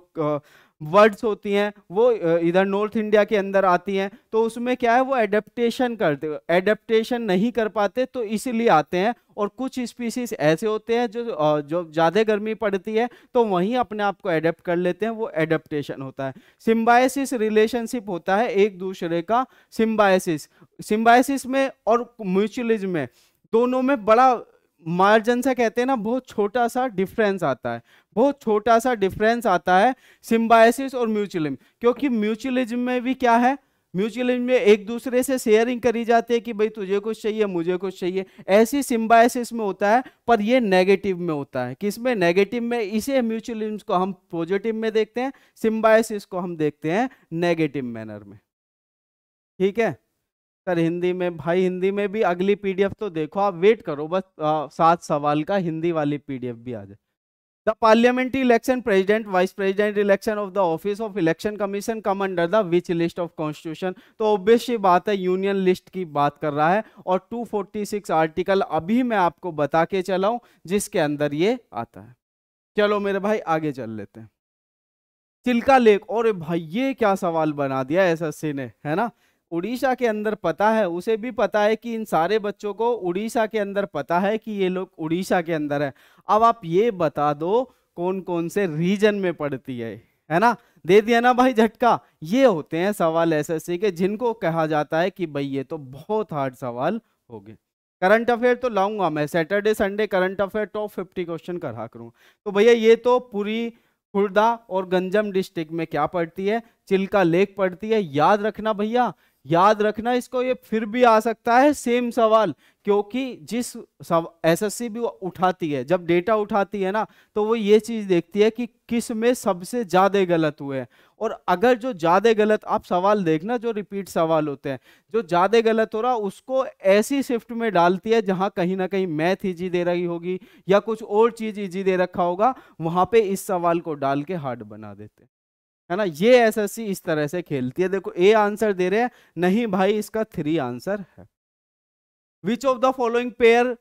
Speaker 2: वर्ड्स होती हैं वो इधर नॉर्थ इंडिया के अंदर आती हैं तो उसमें क्या है वो एडेप्टेशन करते एडेप्टेशन नहीं कर पाते तो इसीलिए आते हैं और कुछ स्पीसीज ऐसे होते हैं जो जो ज़्यादा गर्मी पड़ती है तो वहीं अपने आप को अडेप्ट कर लेते हैं वो एडेप्टेशन होता है सिम्बायसिस रिलेशनशिप होता है एक दूसरे का सिम्बायसिस सिम्बायसिस में और म्यूचुअलिज्म में दोनों में बड़ा मार्जन से कहते हैं ना बहुत छोटा सा डिफरेंस आता है बहुत छोटा सा डिफरेंस आता है सिम्बायसिस और म्यूचुअलिज्म क्योंकि म्यूचुअलिज्म में भी क्या है म्यूचुअलिज्म में एक दूसरे से शेयरिंग करी जाती है कि भाई तुझे कुछ चाहिए मुझे कुछ चाहिए ऐसी सिम्बायसिस में होता है पर ये नेगेटिव में होता है किसमें नेगेटिव में इसे म्यूचुअलिज्म को हम पॉजिटिव में देखते हैं सिम्बायसिस को हम देखते हैं नेगेटिव मैनर में ठीक है सर हिंदी में भाई हिंदी में भी अगली पीडीएफ तो देखो आप वेट करो बस सात सवाल का हिंदी वाली पीडीएफ भी आ जाए the parliamentary election president vice president election of the office of election commission come under the which list of constitution तो ऑब्वियस ही बात है यूनियन लिस्ट की बात कर रहा है और 246 आर्टिकल अभी मैं आपको बता के चलाऊं जिसके अंदर ये आता है चलो मेरे भाई आगे चल लेते हैं चिल्का लेक और भाई ये क्या सवाल बना दिया एसएससी ने है ना उड़ीसा के अंदर पता है उसे भी पता है कि इन सारे बच्चों को उड़ीसा के अंदर पता है कि ये लोग उड़ीसा के अंदर है अब आप ये बता दो कौन कौन से रीजन में पड़ती है है ना दे दिया ना भाई झटका ये होते हैं सवाल ऐसे के जिनको कहा जाता है कि भाई ये तो बहुत हार्ड सवाल हो गए करंट अफेयर तो लाऊंगा मैं Saturday Sunday current affair top fifty question करा करूँ तो भैया ये तो पूरी खुर्दा और गंजम डिस्ट्रिक्ट में क्या पड़ती है चिल्का लेक पड़ती है याद रखना भैया याद रखना इसको ये फिर भी आ सकता है सेम सवाल क्योंकि जिस एसएससी भी उठाती है जब डेटा उठाती है ना तो वो ये चीज देखती है कि किस में सबसे ज्यादा गलत हुए हैं और अगर जो ज्यादा गलत आप सवाल देखना जो रिपीट सवाल होते हैं जो ज्यादा गलत हो रहा उसको ऐसी शिफ्ट में डालती है जहां कहीं ना कहीं मैथ ईजी दे रही होगी या कुछ और चीज ईजी दे रखा होगा वहां पर इस सवाल को डाल के हार्ड बना देते हैं है ना ये एसएससी इस तरह से खेलती है देखो ए आंसर दे रहे हैं नहीं भाई इसका थ्री आंसर है which of the following pair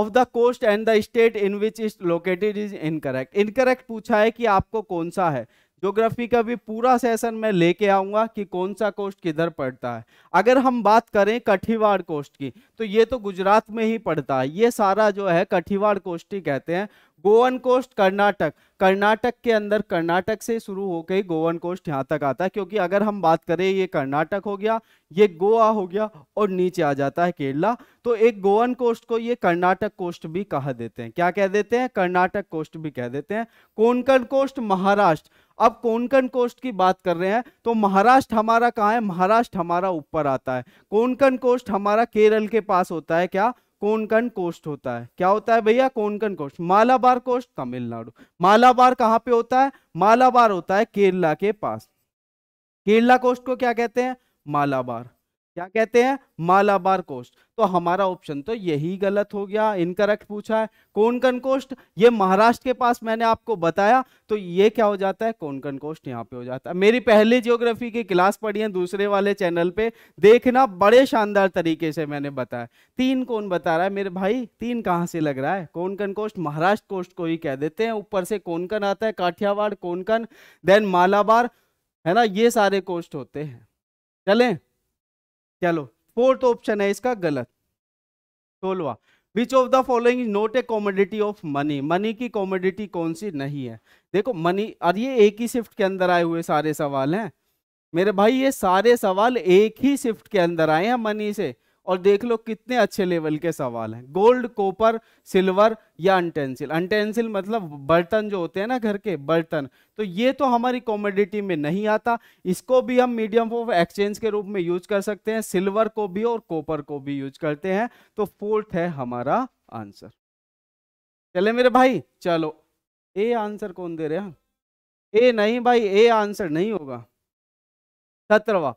Speaker 2: of the coast and the state in which is located is incorrect incorrect पूछा है कि आपको कौन सा है ज्योग्राफी का भी पूरा सेशन मैं लेके आऊंगा कि कौन सा कोस्ट किधर पड़ता है अगर हम बात करें कठीवाड़ कोस्ट की तो ये तो गुजरात में ही पड़ता है ये सारा जो है कठीवाड़ कोस्ट ही कहते हैं गोवन कोस्ट कर्नाटक कर्नाटक के अंदर कर्नाटक से शुरू होकर गोवन कोस्ट यहाँ तक आता है क्योंकि अगर हम बात करें ये कर्नाटक हो गया ये गोवा हो गया और नीचे आ जाता है केरला तो एक गोवन कोस्ट को ये कर्नाटक कोस्ट भी कहा देते हैं क्या कह देते हैं कर्नाटक कोस्ट भी कह देते हैं कोनकन कोस्ट महाराष्ट्र अब कोनकन कोस्ट की बात कर रहे हैं तो महाराष्ट्र हमारा कहाँ है महाराष्ट्र हमारा ऊपर आता है कोनकन कोस्ट हमारा केरल के पास होता है क्या कोनकन कोस्ट होता है क्या होता है भैया कोनकन कोस्ट मालाबार कोस्ट तमिलनाडु मालाबार कहां पे होता है मालाबार होता है केरला के पास केरला कोस्ट को क्या कहते हैं मालाबार क्या कहते हैं मालाबार कोष्ट तो हमारा ऑप्शन तो यही गलत हो गया इनकरेक्ट पूछा है कोनकन कोस्ट ये महाराष्ट्र के पास मैंने आपको बताया तो ये क्या हो जाता है कोनकन कोस्ट यहाँ पे हो जाता है मेरी पहली ज्योग्राफी की क्लास पढ़ी है दूसरे वाले चैनल पे देखना बड़े शानदार तरीके से मैंने बताया तीन कौन बता रहा है मेरे भाई तीन कहाँ से लग रहा है कोनकन कोष्ट महाराष्ट्र कोष्ट को ही कह देते हैं ऊपर से कोनकन आता है काठियावाड़ कोनकन देन मालाबार है ना ये सारे कोष्ट होते हैं चलें चलो फोर्थ ऑप्शन है इसका गलत सोलवा which of the following not a commodity of money money की कॉमोडिटी कौन सी नहीं है देखो मनी और ये एक ही शिफ्ट के अंदर आए हुए सारे सवाल हैं मेरे भाई ये सारे सवाल एक ही शिफ्ट के अंदर आए हैं मनी से और देख लो कितने अच्छे लेवल के सवाल हैं गोल्ड कॉपर सिल्वर या अनटेंसिल अनटेंसिल मतलब बर्तन जो होते हैं ना घर के बर्तन तो ये तो हमारी कॉमोडिटी में नहीं आता इसको भी हम मीडियम ऑफ एक्सचेंज के रूप में यूज कर सकते हैं सिल्वर को भी और कॉपर को भी यूज करते हैं तो फोर्थ है हमारा आंसर चले मेरे भाई चलो ए आंसर कौन दे रहे हैं ए नहीं भाई ए आंसर नहीं होगा सत्रवा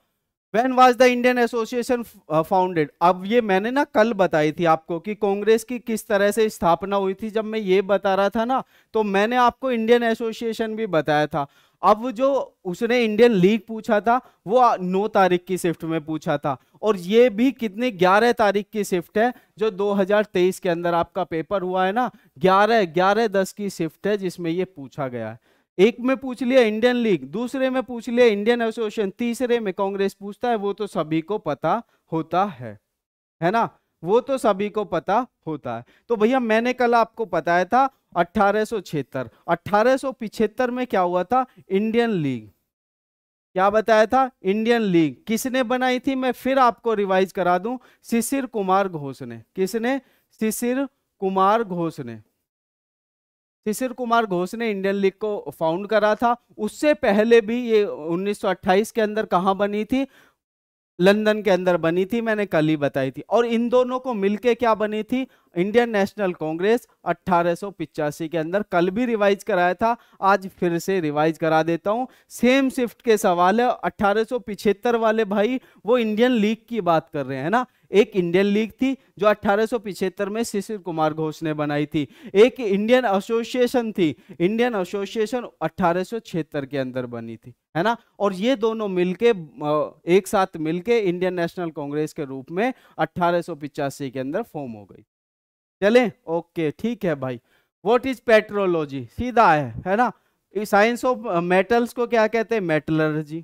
Speaker 2: when was the Indian association founded अब ये मैंने ना कल बताई थी आपको कि कांग्रेस की किस तरह से स्थापना हुई थी जब मैं ये बता रहा था ना तो मैंने आपको इंडियन एसोसिएशन भी बताया था अब जो उसने इंडियन लीग पूछा था वो नौ तारीख की शिफ्ट में पूछा था और ये भी कितनी ग्यारह तारीख की शिफ्ट है जो 2023 के अंदर आपका पेपर हुआ है ना ग्यारह ग्यारह दस की शिफ्ट है जिसमें ये पूछा गया है एक में पूछ लिया इंडियन लीग दूसरे में पूछ लिया इंडियन एसोसिएशन तीसरे में कांग्रेस पूछता है वो तो सभी को पता होता है है ना वो तो सभी को पता होता है तो भैया मैंने कल आपको बताया था अठारह सो छिहत्तर में क्या हुआ था इंडियन लीग क्या बताया था इंडियन लीग किसने बनाई थी मैं फिर आपको रिवाइज करा दूं शिशिर कुमार घोष ने किसने शिशिर कुमार घोष ने शिशिर कुमार घोष ने इंडियन लीग को फाउंड करा था उससे पहले भी ये 1928 के अंदर कहाँ बनी थी लंदन के अंदर बनी थी मैंने कल ही बताई थी और इन दोनों को मिलके क्या बनी थी इंडियन नेशनल कांग्रेस अट्ठारह के अंदर कल भी रिवाइज कराया था आज फिर से रिवाइज करा देता हूँ सेम शिफ्ट के सवाल है अट्ठारह वाले भाई वो इंडियन लीग की बात कर रहे हैं ना एक इंडियन लीग थी जो अट्ठारह में शिशिर कुमार घोष ने बनाई थी एक इंडियन एसोसिएशन थी इंडियन एसोसिएशन अट्ठारह के अंदर बनी थी है ना और ये दोनों मिलके एक साथ मिलके इंडियन नेशनल कांग्रेस के रूप में अट्ठारह के अंदर फॉर्म हो गई चले ओके ठीक है भाई वॉट इज पेट्रोलॉजी सीधा है है ना साइंस ऑफ मेटल्स को क्या कहते हैं मेटलर्जी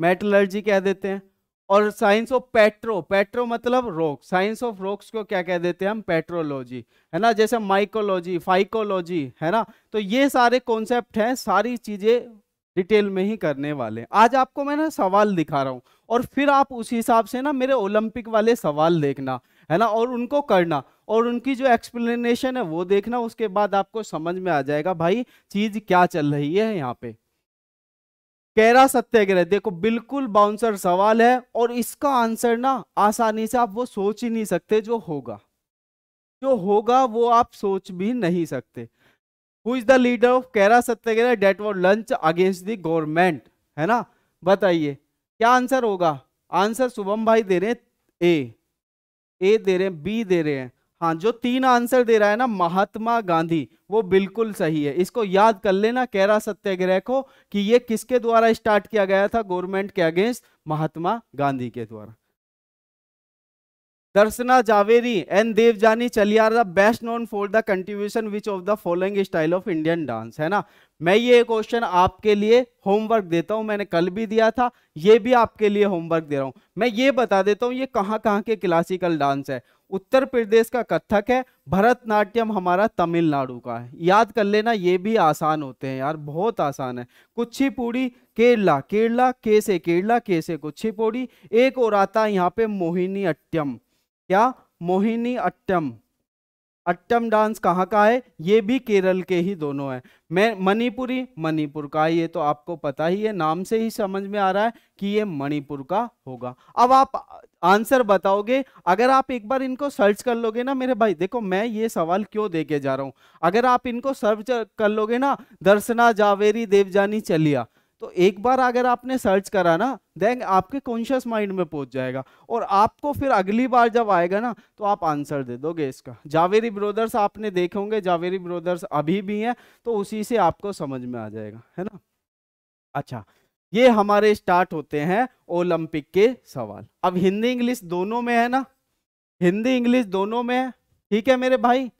Speaker 2: मेटलर्जी कह देते हैं और साइंस ऑफ पेट्रो पेट्रो मतलब रॉक साइंस ऑफ रॉक्स को क्या कह देते हैं हम पेट्रोलॉजी है ना जैसे माइकोलॉजी फाइकोलॉजी है ना तो ये सारे कॉन्सेप्ट हैं सारी चीज़ें डिटेल में ही करने वाले आज आपको मैं ना सवाल दिखा रहा हूँ और फिर आप उस हिसाब से ना मेरे ओलंपिक वाले सवाल देखना है ना और उनको करना और उनकी जो एक्सप्लेनेशन है वो देखना उसके बाद आपको समझ में आ जाएगा भाई चीज क्या चल रही है यहाँ पे कैरा सत्याग्रह देखो बिल्कुल बाउंसर सवाल है और इसका आंसर ना आसानी से आप वो सोच ही नहीं सकते जो होगा जो होगा वो आप सोच भी नहीं सकते who is the leader of Kaira Satyagraha that was launch against the government है ना बताइए क्या आंसर होगा आंसर शुभम भाई दे रहे ए ए दे रहे हैं बी दे रहे हैं हाँ जो तीन आंसर दे रहा है ना महात्मा गांधी वो बिल्कुल सही है इसको याद कर लेना रहा सत्याग्रह को कि ये किसके द्वारा स्टार्ट किया गया था गवर्नमेंट के अगेंस्ट महात्मा गांधी के द्वारा Darshana Jhaveri and Devjani Chaliha the best known for the contribution which of the following style of Indian dance है ना मैं ये क्वेश्चन आपके लिए होमवर्क देता हूँ मैंने कल भी दिया था ये भी आपके लिए होमवर्क दे रहा हूँ मैं ये बता देता हूँ ये कहाँ कहाँ के क्लासिकल डांस है उत्तर प्रदेश का कथक है भरतनाट्यम हमारा तमिलनाडु का है याद कर लेना ये भी आसान होते हैं यार बहुत आसान है कुच्छीपुड़ी केरला केरला के से केरला के से एक और आता है यहाँ पे मोहिनी अट्टम क्या मोहिनी अट्टम अट्टम डांस कहाँ का है ये भी केरल के ही दोनों है मैं मणिपुरी मणिपुर का ये तो आपको पता ही है नाम से ही समझ में आ रहा है कि ये मणिपुर का होगा अब आप आंसर बताओगे अगर आप एक बार इनको सर्च कर लोगे ना मेरे भाई देखो मैं ये सवाल क्यों दे के जा रहा हूँ अगर आप इनको सर्च कर लोगे ना दर्शना जावेरी देवजानी चलिया तो एक बार अगर आपने सर्च करा ना देन आपके कॉन्शियस माइंड में पहुंच जाएगा और आपको फिर अगली बार जब आएगा ना तो आप आंसर दे दोगे इसका जावेरी ब्रदर्स आपने देखे होंगे जावेरी ब्रदर्स अभी भी हैं तो उसी से आपको समझ में आ जाएगा है ना अच्छा ये हमारे स्टार्ट होते हैं ओलंपिक के सवाल अब हिंदी इंग्लिश दोनों में है ना हिंदी इंग्लिश दोनों में है ठीक है मेरे भाई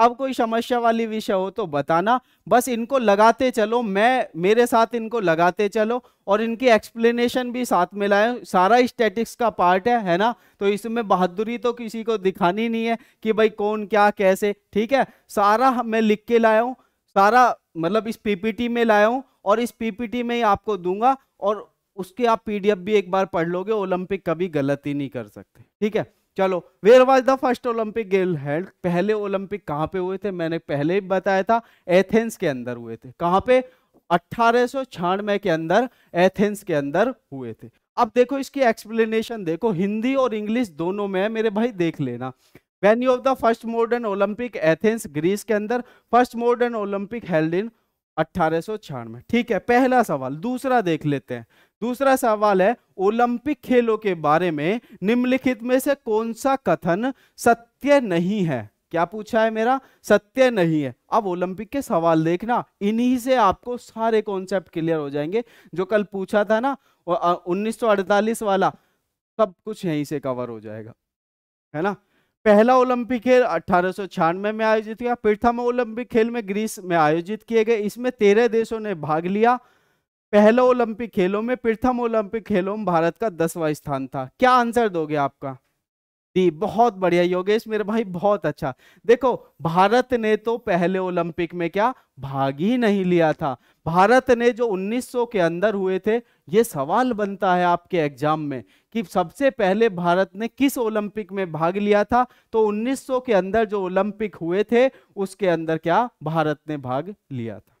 Speaker 2: अब कोई समस्या वाली विषय हो तो बताना बस इनको लगाते चलो मैं मेरे साथ इनको लगाते चलो और इनकी एक्सप्लेनेशन भी साथ में लाए सारा स्टैटिक्स का पार्ट है है ना तो इसमें बहादुरी तो किसी को दिखानी नहीं है कि भाई कौन क्या कैसे ठीक है सारा मैं लिख के लाया हूँ सारा मतलब इस पीपीटी में लाया हूँ और इस पीपीटी में ही आपको दूंगा और उसके आप पीडीएफ भी एक बार पढ़ लोगे ओलंपिक कभी गलती नहीं कर सकते ठीक है चलो where was the first Olympic game held पहले ओलंपिक कहाँ पे हुए थे मैंने पहले ही बताया था एथेंस के अंदर हुए थे कहाँ पे अट्ठारह के अंदर एथेंस के अंदर हुए थे अब देखो इसकी एक्सप्लेनेशन देखो हिंदी और इंग्लिश दोनों में है मेरे भाई देख लेना venue of the first modern Olympic Athens Greece के अंदर first modern Olympic held in अट्ठारह ठीक है पहला सवाल दूसरा देख लेते हैं दूसरा सवाल है ओलंपिक खेलों के बारे में निम्नलिखित में से कौन सा कथन सत्य नहीं है क्या पूछा है मेरा सत्य नहीं है अब ओलंपिक के सवाल देखना इन्हीं से आपको सारे कॉन्सेप्ट क्लियर हो जाएंगे जो कल पूछा था ना उन्नीस वाला सब कुछ यहीं से कवर हो जाएगा है ना पहला ओलंपिक खेल अठारह में आयोजित किया प्रथम ओलंपिक खेल में ग्रीस में आयोजित किए गए इसमें तेरह देशों ने भाग लिया पहले ओलंपिक खेलों में प्रथम ओलंपिक खेलों में भारत का दसवां स्थान था क्या आंसर दोगे आपका दी बहुत बढ़िया योगेश मेरे भाई बहुत अच्छा देखो भारत ने तो पहले ओलंपिक में क्या भाग ही नहीं लिया था भारत ने जो 1900 के अंदर हुए थे ये सवाल बनता है आपके एग्जाम में कि सबसे पहले भारत ने किस ओलंपिक में भाग लिया था तो 1900 के अंदर जो ओलंपिक हुए थे उसके अंदर क्या भारत ने भाग लिया था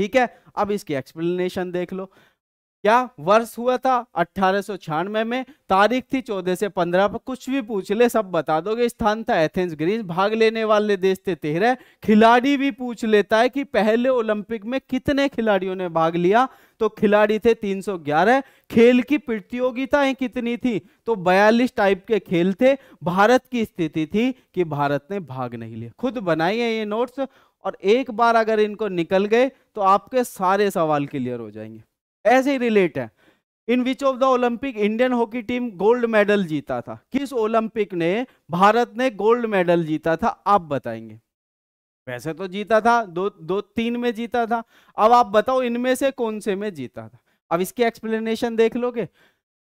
Speaker 2: ठीक है अब इसकी एक्सप्लेनेशन देख लो क्या वर्ष हुआ था अट्ठारह में, में तारीख थी 14 से 15 पर कुछ भी पूछ ले सब बता दोगे स्थान था एथेंस ग्रीस भाग लेने वाले देश थे तेरह खिलाड़ी भी पूछ लेता है कि पहले ओलंपिक में कितने खिलाड़ियों ने भाग लिया तो खिलाड़ी थे 311 खेल की प्रतियोगिताएं कितनी थी तो 42 टाइप के खेल थे भारत की स्थिति थी कि भारत ने भाग नहीं लिया खुद बनाई है ये नोट्स और एक बार अगर इनको निकल गए तो आपके सारे सवाल क्लियर हो जाएंगे ऐसे ही रिलेट है in which of the Olympic Indian hockey team gold medal जीता था किस ओलंपिक ने भारत ने गोल्ड मेडल जीता था आप बताएंगे वैसे तो जीता था दो दो तीन में जीता था अब आप बताओ इनमें से कौन से में जीता था अब इसकी एक्सप्लेनेशन देख लोगे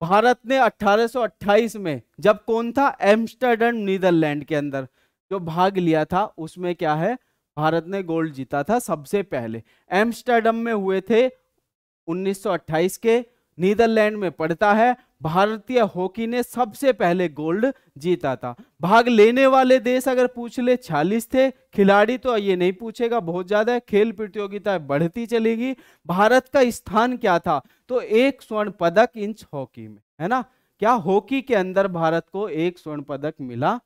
Speaker 2: भारत ने 1828 में जब कौन था एम्स्टर्डम नीदरलैंड के अंदर जो भाग लिया था उसमें क्या है भारत ने गोल्ड जीता था सबसे पहले एम्स्टर्डम में हुए थे 1928 के नीदरलैंड में पड़ता है भारतीय हॉकी ने सबसे पहले गोल्ड जीता था भाग लेने वाले देश अगर पूछ ले 40 थे खिलाड़ी तो ये नहीं पूछेगा बहुत ज़्यादा है खेल प्रतियोगिता बढ़ती चलेगी भारत का स्थान क्या था तो एक स्वर्ण पदक इंच हॉकी में है ना क्या हॉकी के अंदर भारत को एक स्वर्ण पदक मिला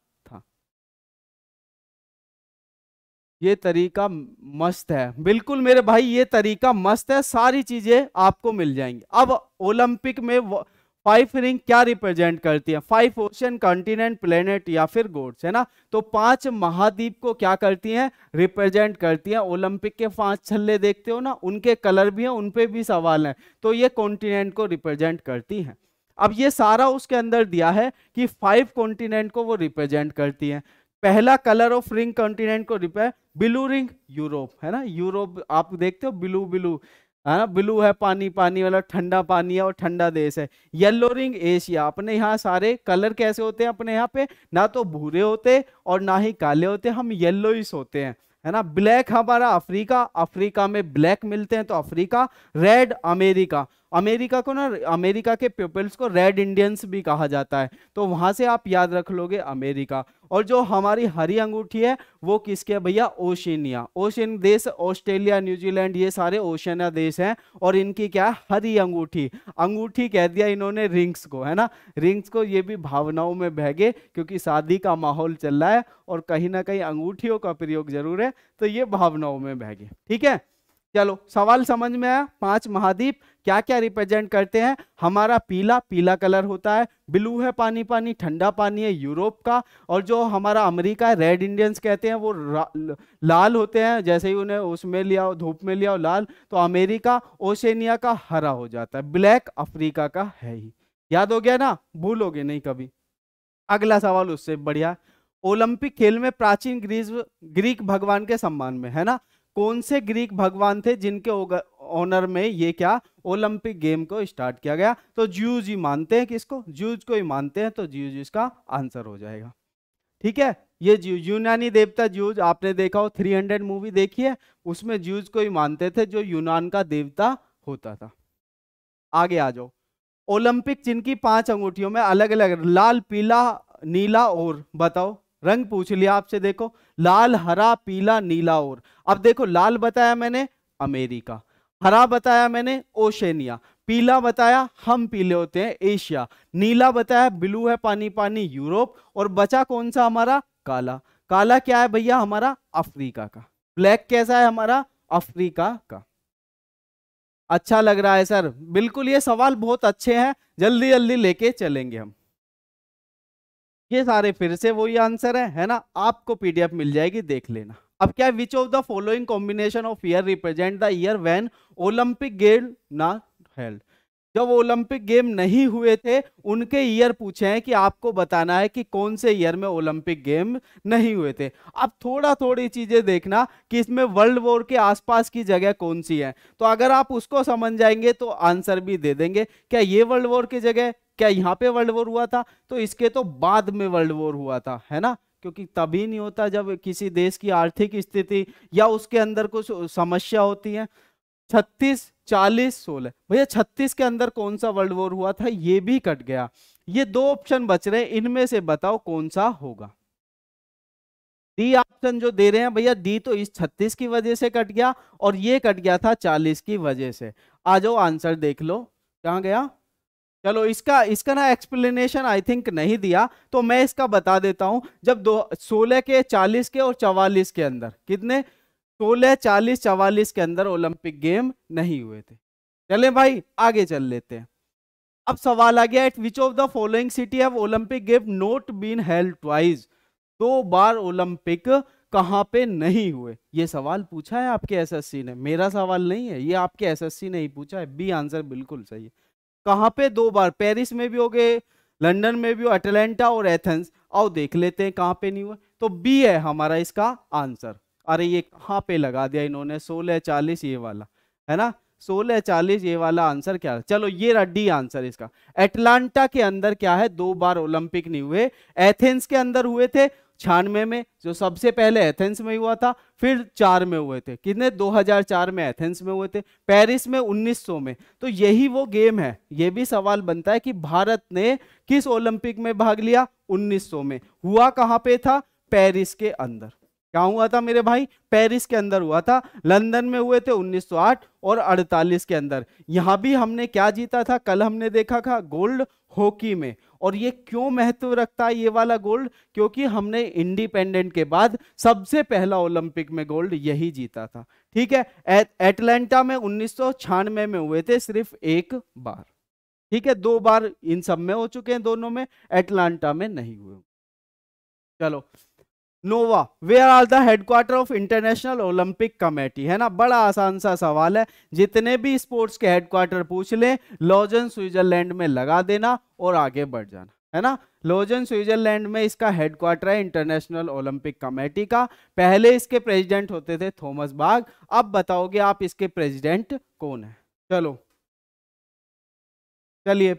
Speaker 2: ये तरीका मस्त है बिल्कुल मेरे भाई ये तरीका मस्त है सारी चीजें आपको मिल जाएंगी अब ओलंपिक में फाइव रिंग क्या रिप्रेजेंट करती है फाइव ओशन कॉन्टिनेंट प्लेनेट या फिर गोड्स है ना तो पांच महाद्वीप को क्या करती हैं रिप्रेजेंट करती हैं ओलंपिक के पांच छल्ले देखते हो ना उनके कलर भी हैं उन भी सवाल हैं तो ये कॉन्टिनेंट को रिप्रेजेंट करती हैं अब ये सारा उसके अंदर दिया है कि फाइव कॉन्टिनेंट को वो रिप्रेजेंट करती हैं पहला कलर ऑफ रिंग कॉन्टिनेंट को रिपेयर ब्लू रिंग यूरोप है ना यूरोप आप देखते हो ब्लू ब्लू है ना ब्लू है पानी पानी वाला ठंडा पानी है और ठंडा देश है येलो रिंग एशिया अपने यहाँ सारे कलर कैसे होते हैं अपने यहाँ पे ना तो भूरे होते और ना ही काले होते हम येल्लो ही सोते हैं है ना ब्लैक हमारा अफ्रीका अफ्रीका में ब्लैक मिलते हैं तो अफ्रीका रेड अमेरिका अमेरिका को ना अमेरिका के पीपल्स को रेड इंडियंस भी कहा जाता है तो वहां से आप याद रख लोगे अमेरिका और जो हमारी हरी अंगूठी है वो किसके भैया ओशिनिया ओशियन देश ऑस्ट्रेलिया न्यूजीलैंड ये सारे ओशियनिया देश हैं और इनकी क्या हरी अंगूठी अंगूठी कह दिया इन्होंने रिंग्स को है ना रिंग्स को ये भी भावनाओं में बहगे क्योंकि शादी का माहौल चल रहा है और कहीं ना कहीं अंगूठियों का प्रयोग जरूर है तो ये भावनाओं में बहगे ठीक है चलो सवाल समझ में आया पांच महाद्वीप क्या क्या रिप्रेजेंट करते हैं हमारा पीला पीला कलर होता है ब्लू है पानी पानी ठंडा पानी है यूरोप का और जो हमारा अमेरिका है रेड इंडियंस कहते हैं वो लाल होते हैं जैसे ही उन्हें उसमें लिया धूप में लिया लाल तो अमेरिका ओशेनिया का हरा हो जाता है ब्लैक अफ्रीका का है ही याद हो गया ना भूलोगे नहीं कभी अगला सवाल उससे बढ़िया ओलंपिक खेल में प्राचीन ग्रीस ग्रीक भगवान के सम्मान में है ना कौन से ग्रीक भगवान थे जिनके ऑनर में ये क्या ओलंपिक गेम को स्टार्ट किया गया तो ज्यूज ही मानते हैं किसको ज्यूज को ही मानते हैं तो ज्यूज इसका आंसर हो जाएगा ठीक है ये ज्यूज यूनानी देवता ज्यूज आपने देखा हो 300 मूवी देखी है उसमें ज्यूज को ही मानते थे जो यूनान का देवता होता था आगे आ जाओ ओलंपिक जिनकी पांच अंगूठियों में अलग अलग लाल पीला नीला और बताओ रंग पूछ लिया आपसे देखो लाल हरा पीला नीला और अब देखो लाल बताया मैंने अमेरिका हरा बताया मैंने ओशेनिया पीला बताया हम पीले होते हैं एशिया नीला बताया ब्लू है पानी पानी यूरोप और बचा कौन सा हमारा काला काला क्या है भैया हमारा अफ्रीका का ब्लैक कैसा है हमारा अफ्रीका का अच्छा लग रहा है सर बिल्कुल ये सवाल बहुत अच्छे हैं जल्दी जल्दी लेके चलेंगे हम ये सारे फिर से वही आंसर है है ना आपको पीडीएफ मिल जाएगी देख लेना अब क्या which of the following combination of year represent the year when Olympic game ना हेल्ड जब ओलंपिक गेम नहीं हुए थे उनके ईयर पूछे हैं कि आपको बताना है कि कौन से ईयर में ओलंपिक गेम नहीं हुए थे अब थोड़ा थोड़ी चीज़ें देखना कि इसमें वर्ल्ड वॉर के आसपास की जगह कौन सी है तो अगर आप उसको समझ जाएंगे तो आंसर भी दे देंगे क्या ये वर्ल्ड वॉर की जगह क्या यहाँ पे वर्ल्ड वॉर हुआ था तो इसके तो बाद में वर्ल्ड वॉर हुआ था है ना क्योंकि तभी नहीं होता जब किसी देश की आर्थिक स्थिति या उसके अंदर कुछ समस्या होती है छत्तीस चालीस सोलह भैया छत्तीस के अंदर कौन सा वर्ल्ड वॉर हुआ था ये भी कट गया ये दो ऑप्शन बच रहे हैं इनमें से बताओ कौन सा होगा डी ऑप्शन जो दे रहे हैं भैया डी तो इस छत्तीस की वजह से कट गया और ये कट गया था चालीस की वजह से आ जाओ आंसर देख लो कहाँ गया चलो इसका इसका ना एक्सप्लेनेशन आई थिंक नहीं दिया तो मैं इसका बता देता हूं जब दो सोलह के चालीस के और चवालीस के अंदर कितने सोलह चालीस चवालीस के अंदर ओलंपिक गेम नहीं हुए थे चले भाई आगे चल लेते हैं अब सवाल आ गया at which of the following city have Olympic game not been held twice दो बार ओलंपिक कहाँ पे नहीं हुए ये सवाल पूछा है आपके एसएससी ने मेरा सवाल नहीं है ये आपके एसएससी ने ही पूछा है बी आंसर बिल्कुल सही है कहाँ पे दो बार पेरिस में भी हो गए लंडन में भी हो अटलांटा और एथेंस आओ देख लेते हैं कहाँ पे नहीं हुए तो बी है हमारा इसका आंसर अरे ये कहाँ पे लगा दिया इन्होंने सोलह चालीस ये वाला है ना सोलह चालीस ये वाला आंसर क्या है चलो ये रड्डी डी आंसर इसका एटलांटा के अंदर क्या है दो बार ओलंपिक नहीं हुए एथेंस के अंदर हुए थे छानवे में जो सबसे पहले एथेंस में हुआ था फिर चार में हुए थे कितने 2004 में एथेंस में हुए थे पेरिस में 1900 में तो यही वो गेम है ये भी सवाल बनता है कि भारत ने किस ओलंपिक में भाग लिया 1900 में हुआ कहाँ पे था पेरिस के अंदर क्या हुआ था मेरे भाई पेरिस के अंदर हुआ था लंदन में हुए थे 1908 और 48 के अंदर यहाँ भी हमने क्या जीता था कल हमने देखा था गोल्ड हॉकी में और ये क्यों महत्व रखता है ये वाला गोल्ड क्योंकि हमने इंडिपेंडेंट के बाद सबसे पहला ओलंपिक में गोल्ड यही जीता था ठीक है एटलांटा में उन्नीस में हुए थे सिर्फ एक बार ठीक है दो बार इन सब में हो चुके हैं दोनों में एटलांटा में नहीं हुए चलो नोवा where are the headquarter of International Olympic Committee है ना बड़ा आसान सा सवाल है जितने भी स्पोर्ट्स के हेडक्वार्टर पूछ लें लॉजन स्विट्जरलैंड में लगा देना और आगे बढ़ जाना है ना लोजन स्विट्जरलैंड में इसका हेडक्वार्टर है इंटरनेशनल ओलंपिक कमेटी का पहले इसके प्रेसिडेंट होते थे थॉमस बाग अब बताओगे आप इसके प्रेसिडेंट कौन है चलो चलिए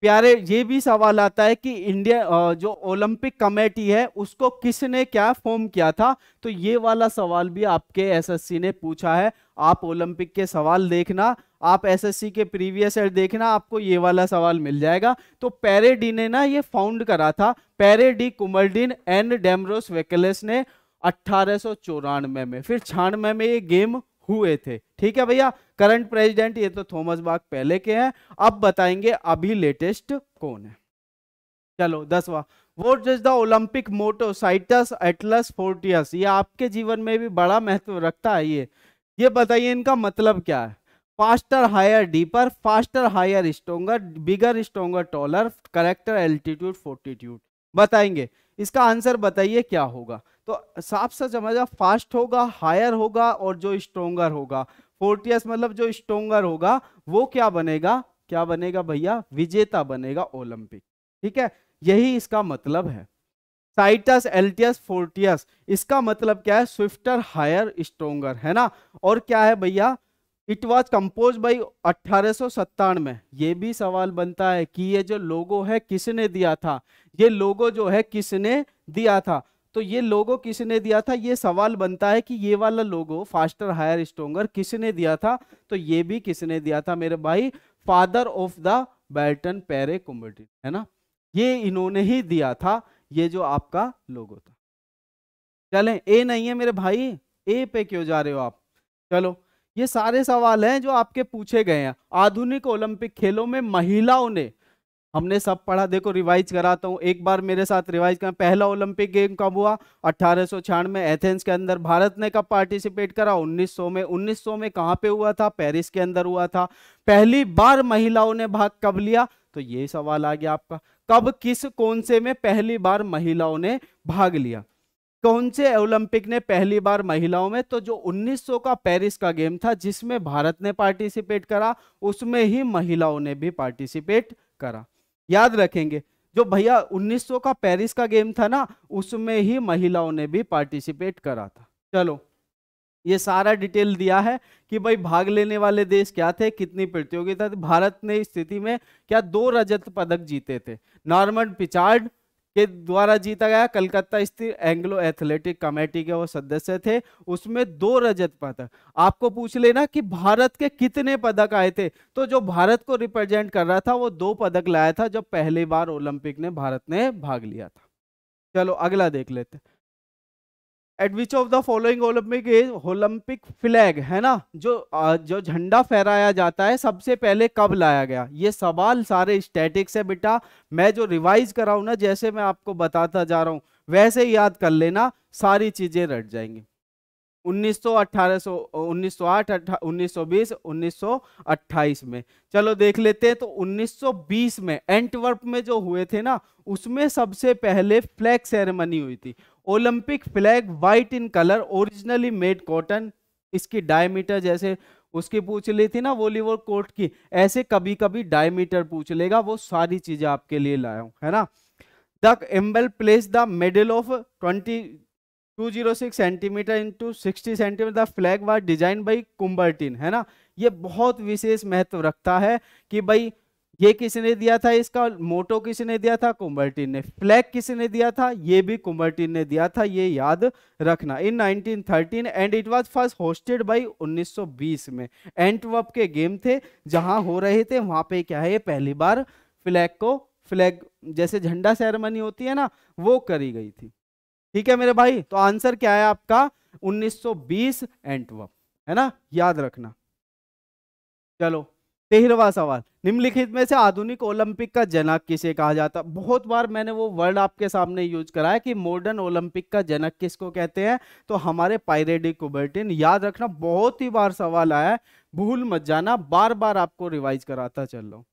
Speaker 2: प्यारे ये भी सवाल आता है कि इंडिया जो ओलंपिक कमेटी है उसको किसने क्या फॉर्म किया था तो ये वाला सवाल भी आपके एसएससी ने पूछा है आप ओलंपिक के सवाल देखना आप एसएससी के प्रीवियस ईयर देखना आपको ये वाला सवाल मिल जाएगा तो पेरेडी ने ना ये फाउंड करा था पेरेडी कुमरडीन एंड डेमरोस वेकलेस ने अट्ठारह में फिर छियानवे में ये गेम हुए थे ठीक है भैया करंट प्रेसिडेंट ये तो थॉमस बाग पहले के हैं अब बताएंगे अभी लेटेस्ट कौन है चलो दसवा what is the Olympic motto Citius एटलस फोर्टियस ये आपके जीवन में भी बड़ा महत्व रखता है ये ये बताइए इनका मतलब क्या है faster higher deeper faster higher stronger bigger stronger taller character altitude fortitude बताएंगे इसका आंसर बताइए क्या होगा तो साफ सा समझा फास्ट होगा हायर होगा और जो स्ट्रोंगर होगा फोर्टियस मतलब जो स्ट्रोंगर होगा वो क्या बनेगा क्या बनेगा भैया विजेता बनेगा ओलंपिक ठीक है यही इसका मतलब है साइटस एल्टियस फोर्टियस इसका मतलब क्या है स्विफ्टर हायर स्ट्रोंगर है ना और क्या है भैया इट वॉज कंपोज बाई अट्ठारह में ये भी सवाल बनता है कि ये जो लोगो है किसने दिया था ये लोगो जो है किसने दिया था तो ये लोगो किसने दिया था ये सवाल बनता है कि ये वाला लोगो फास्टर हायर स्ट्रोंगर किसने दिया था तो ये भी किसने दिया था मेरे भाई फादर ऑफ द बैल्टन पेरे कम्युनिटी है ना ये इन्होंने ही दिया था ये जो आपका लोगो था चले ए नहीं है मेरे भाई ए पे क्यों जा रहे हो आप चलो ये सारे सवाल हैं जो आपके पूछे गए हैं आधुनिक ओलंपिक खेलों में महिलाओं ने हमने सब पढ़ा देखो रिवाइज कराता हूँ एक बार मेरे साथ रिवाइज करा पहला ओलंपिक गेम कब हुआ अट्ठारह में एथेंस के अंदर भारत ने कब पार्टिसिपेट करा 1900 में 1900 में कहाँ पे हुआ था पेरिस के अंदर हुआ था पहली बार महिलाओं ने भाग कब लिया तो ये सवाल आ गया आपका कब किस कौन से में पहली बार महिलाओं ने भाग लिया कौन से ओलंपिक ने पहली बार महिलाओं में तो जो 1900 का पेरिस का गेम था जिसमें भारत ने पार्टिसिपेट करा उसमें ही महिलाओं ने भी पार्टिसिपेट करा याद रखेंगे जो भैया 1900 का पेरिस का गेम था ना उसमें ही महिलाओं ने भी पार्टिसिपेट करा था चलो ये सारा डिटेल दिया है कि भाई भाग लेने वाले देश क्या थे कितनी प्रतियोगिता थी भारत ने इस स्थिति में क्या दो रजत पदक जीते थे नॉर्मन पिचार्ड के द्वारा जीता गया कलकत्ता स्थित एंग्लो एथलेटिक कमेटी के वो सदस्य थे उसमें दो रजत पदक आपको पूछ लेना कि भारत के कितने पदक आए थे तो जो भारत को रिप्रेजेंट कर रहा था वो दो पदक लाया था जब पहली बार ओलंपिक ने भारत ने भाग लिया था चलो अगला देख लेते हैं at which of the following Olympic is Olympic flag है ना जो जो झंडा फहराया जाता है सबसे पहले कब लाया गया ये सवाल सारे स्टैटिक्स है बेटा मैं जो रिवाइज कराऊ ना जैसे मैं आपको बताता जा रहा हूँ वैसे याद कर लेना सारी चीज़ें रट जाएंगी उन्नीस सौ में चलो देख लेते हैं तो 1920 में एंटवर्प में जो हुए थे ना उसमें सबसे पहले फ्लैग सेरेमनी हुई थी Olympic flag white in colour originally made cotton इसकी डायमीटर जैसे उसकी पूछ ली थी ना वॉलीबॉल कोर्ट की ऐसे कभी कभी डायमीटर पूछ लेगा वो सारी चीजें आपके लिए लाया हूं है ना the emblem place the medal of twenty 206 centimetre into sixty centimetre the flag was design by Coubertin है ना ये बहुत विशेष महत्व रखता है कि भाई ये किसने दिया था इसका मोटो किसने दिया था कुंबर्टिन ने फ्लैग किसने दिया था ये भी कुंबर्टिन ने दिया था ये याद रखना in 1913 and it was first hosted by 1920 में एंटवर्प के गेम थे जहां हो रहे थे वहां पे क्या है ये पहली बार फ्लैग को फ्लैग जैसे झंडा सेरेमनी होती है ना वो करी गई थी ठीक है मेरे भाई तो आंसर क्या है आपका 1920 एंटवर्प है ना याद रखना चलो तेरहवा सवाल निम्नलिखित में से आधुनिक ओलंपिक का जनक किसे कहा जाता बहुत बार मैंने वो वर्ड आपके सामने यूज कराया कि मॉडर्न ओलंपिक का जनक किसको कहते हैं तो हमारे पायरेडी कुबर्टिन याद रखना बहुत ही बार सवाल आया है भूल मत जाना बार बार आपको रिवाइज कराता चल लो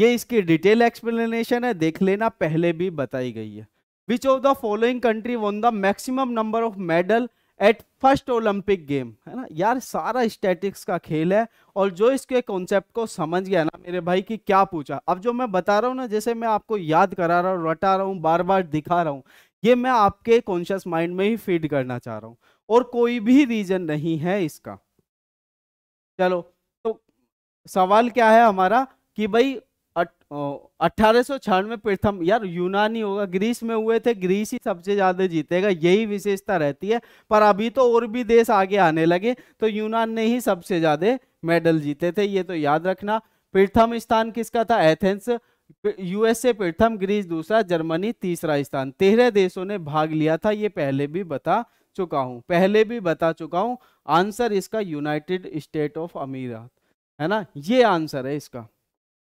Speaker 2: ये इसकी डिटेल एक्सप्लेनेशन है देख लेना पहले भी बताई गई है which of the following country won the maximum number of medal at first Olympic game है ना यार सारा स्टैटिक्स का खेल है और जो इसके कॉन्सेप्ट को समझ गया ना मेरे भाई की क्या पूछा अब जो मैं बता रहा हूँ ना जैसे मैं आपको याद करा रहा हूँ रटा रहा हूँ बार बार दिखा रहा हूँ ये मैं आपके कॉन्शियस माइंड में ही फीड करना चाह रहा हूँ और कोई भी रीजन नहीं है इसका चलो तो सवाल क्या है हमारा कि भाई अट्ठारह में प्रथम यार यूनानी होगा ग्रीस में हुए थे ग्रीस ही सबसे ज्यादा जीतेगा यही विशेषता रहती है पर अभी तो और भी देश आगे आने लगे तो यूनान ने ही सबसे ज्यादा मेडल जीते थे ये तो याद रखना प्रथम स्थान किसका था एथेंस यूएसए प्रथम ग्रीस दूसरा जर्मनी तीसरा स्थान तेरह देशों ने भाग लिया था ये पहले भी बता चुका हूँ पहले भी बता चुका हूँ आंसर इसका यूनाइटेड स्टेट ऑफ अमीरात है ना ये आंसर है इसका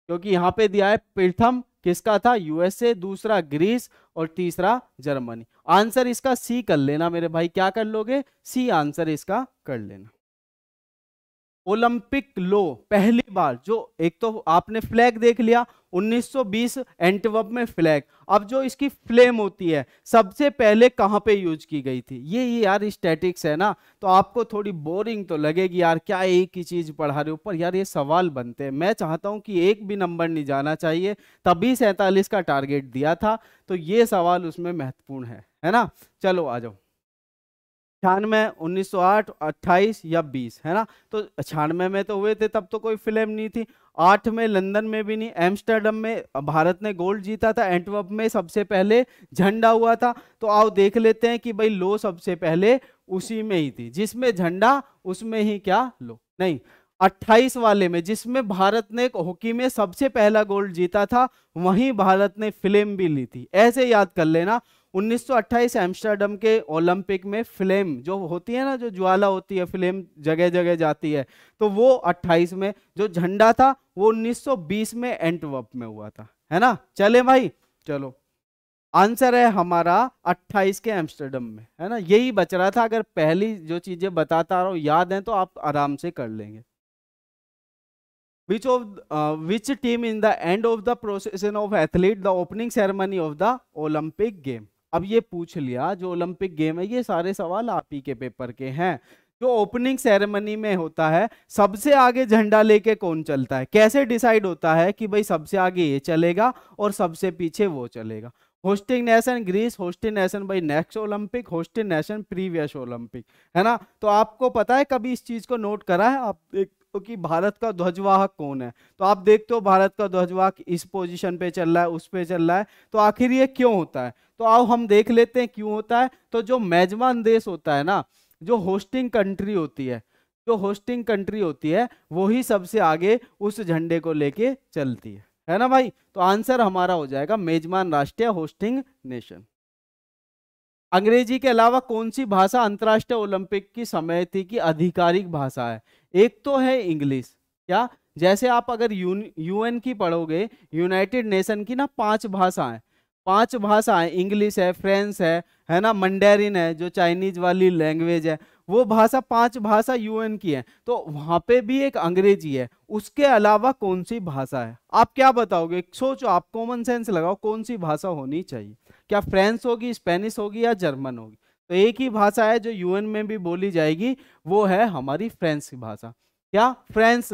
Speaker 2: क्योंकि यहाँ पे दिया है प्रथम किसका था यूएसए दूसरा ग्रीस और तीसरा जर्मनी आंसर इसका सी कर लेना मेरे भाई क्या कर लोगे सी आंसर इसका कर लेना ओलंपिक लो पहली बार जो एक तो आपने फ्लैग देख लिया 1920 सौ में फ्लैग अब जो इसकी फ्लेम होती है सबसे पहले कहाँ पे यूज की गई थी ये ही यार स्टैटिक्स है ना तो आपको थोड़ी बोरिंग तो लगेगी यार क्या एक ही चीज पढ़ा रहे ऊपर यार ये सवाल बनते हैं मैं चाहता हूँ कि एक भी नंबर नहीं जाना चाहिए तभी सैंतालीस का टारगेट दिया था तो ये सवाल उसमें महत्वपूर्ण है है ना चलो आ जाओ छियानवे उन्नीस सौ आठ अट्ठाईस या बीस है ना तो छियानवे में तो हुए थे तब तो कोई फिल्म नहीं थी आठ में लंदन में भी नहीं एम्स्टर्डम में भारत ने गोल्ड जीता था एंटवर्प में सबसे पहले झंडा हुआ था तो आओ देख लेते हैं कि भाई लो सबसे पहले उसी में ही थी जिसमें झंडा उसमें ही क्या लो नहीं अट्ठाईस वाले में जिसमें भारत ने हॉकी में सबसे पहला गोल्ड जीता था वहीं भारत ने फिल्म भी ली थी ऐसे याद कर लेना 1928 एम्स्टर्डम के ओलंपिक में फ्लेम जो होती है ना जो ज्वाला होती है फ्लेम जगह जगह जाती है तो वो 28 में जो झंडा था वो 1920 में एंटवर्प में हुआ था है ना चले भाई चलो आंसर है हमारा 28 के एम्स्टर्डम में है ना यही बच रहा था अगर पहली जो चीजें बताता रहा याद है तो आप आराम से कर लेंगे which of uh, which team in the end of the procession of athlete the opening ceremony of the olympic game अब ये पूछ लिया जो ओलंपिक गेम है ये सारे सवाल आप ही के पेपर के हैं जो ओपनिंग सेरेमनी में होता है सबसे आगे झंडा लेके कौन चलता है कैसे डिसाइड होता है कि भाई सबसे आगे ये चलेगा और सबसे पीछे वो चलेगा hosting nation Greece hosting nation भाई next Olympic hosting nation previous Olympic है ना तो आपको पता है कभी इस चीज़ को नोट करा है आप एक कि भारत का ध्वजवाहक कौन है तो आप देखते हो भारत का ध्वजवाहक इस पोजीशन पे चल रहा है उस पे चल रहा है तो आखिर ये क्यों होता है तो आओ हम देख लेते हैं क्यों होता है तो जो मेजबान देश होता है ना जो होस्टिंग कंट्री होती है जो होस्टिंग कंट्री होती है वही सबसे आगे उस झंडे को लेके चलती है है ना भाई तो आंसर हमारा हो जाएगा मेजबान राष्ट्रीय होस्टिंग नेशन अंग्रेजी के अलावा कौन सी भाषा अंतर्राष्ट्रीय ओलंपिक की समिति की आधिकारिक भाषा है एक तो है इंग्लिश क्या जैसे आप अगर यूएन की पढ़ोगे यूनाइटेड नेशन की ना पांच भाषाएं पांच भाषाएं इंग्लिश है फ्रेंच है है ना मंडेरिन है जो चाइनीज वाली लैंग्वेज है वो भाषा पांच भाषा यूएन की है तो वहां पे भी एक अंग्रेजी है उसके अलावा कौन सी भाषा है आप क्या बताओगे सोचो आप कॉमन सेंस लगाओ कौन सी भाषा होनी चाहिए क्या फ्रेंच होगी स्पेनिश होगी या जर्मन होगी तो एक ही भाषा है जो यूएन में भी बोली जाएगी वो है हमारी फ्रेंच की भाषा क्या फ्रेंच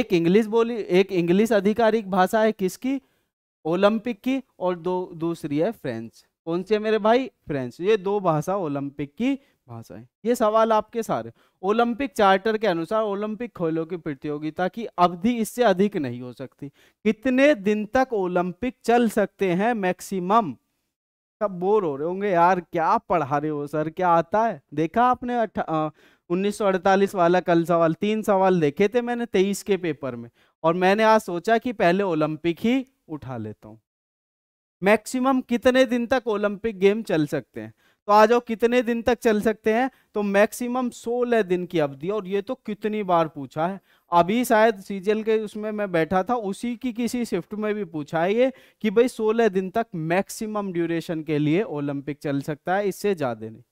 Speaker 2: एक इंग्लिश बोली एक इंग्लिश आधिकारिक भाषा है किसकी ओलंपिक की और दो दूसरी है फ्रेंच कौन सी है मेरे भाई फ्रेंच ये दो भाषा ओलंपिक की भाषा है ये सवाल आपके सारे ओलंपिक चार्टर के अनुसार ओलंपिक खेलों की प्रतियोगिता की अवधि इससे अधिक नहीं हो सकती कितने दिन तक ओलंपिक चल सकते हैं मैक्सिमम सब बोर हो रहे होंगे यार क्या पढ़ा रहे हो सर क्या आता है देखा आपने उन्नीस सौ वाला कल सवाल तीन सवाल देखे थे मैंने तेईस के पेपर में और मैंने आज सोचा कि पहले ओलंपिक ही उठा लेता हूँ मैक्सिमम कितने दिन तक ओलंपिक गेम चल सकते हैं तो आ जाओ कितने दिन तक चल सकते हैं तो मैक्सिमम सोलह दिन की अवधि और ये तो कितनी बार पूछा है अभी शायद सीजीएल के उसमें मैं बैठा था उसी की किसी शिफ्ट में भी पूछा है ये कि भाई सोलह दिन तक मैक्सिमम ड्यूरेशन के लिए ओलंपिक चल सकता है इससे ज़्यादा नहीं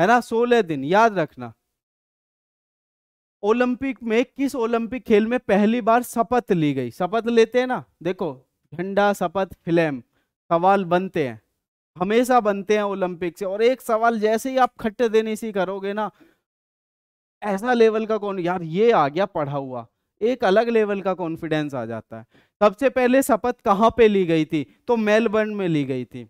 Speaker 2: है ना सोलह दिन याद रखना ओलंपिक में किस ओलंपिक खेल में पहली बार शपथ ली गई शपथ लेते हैं ना देखो झंडा शपथ फिल्म सवाल बनते हैं हमेशा बनते हैं ओलंपिक से और एक सवाल जैसे ही आप खट्टे देने से करोगे ना ऐसा लेवल का कौन यार ये आ गया पढ़ा हुआ एक अलग लेवल का कॉन्फिडेंस आ जाता है सबसे पहले शपथ कहाँ पे ली गई थी तो मेलबर्न में ली गई थी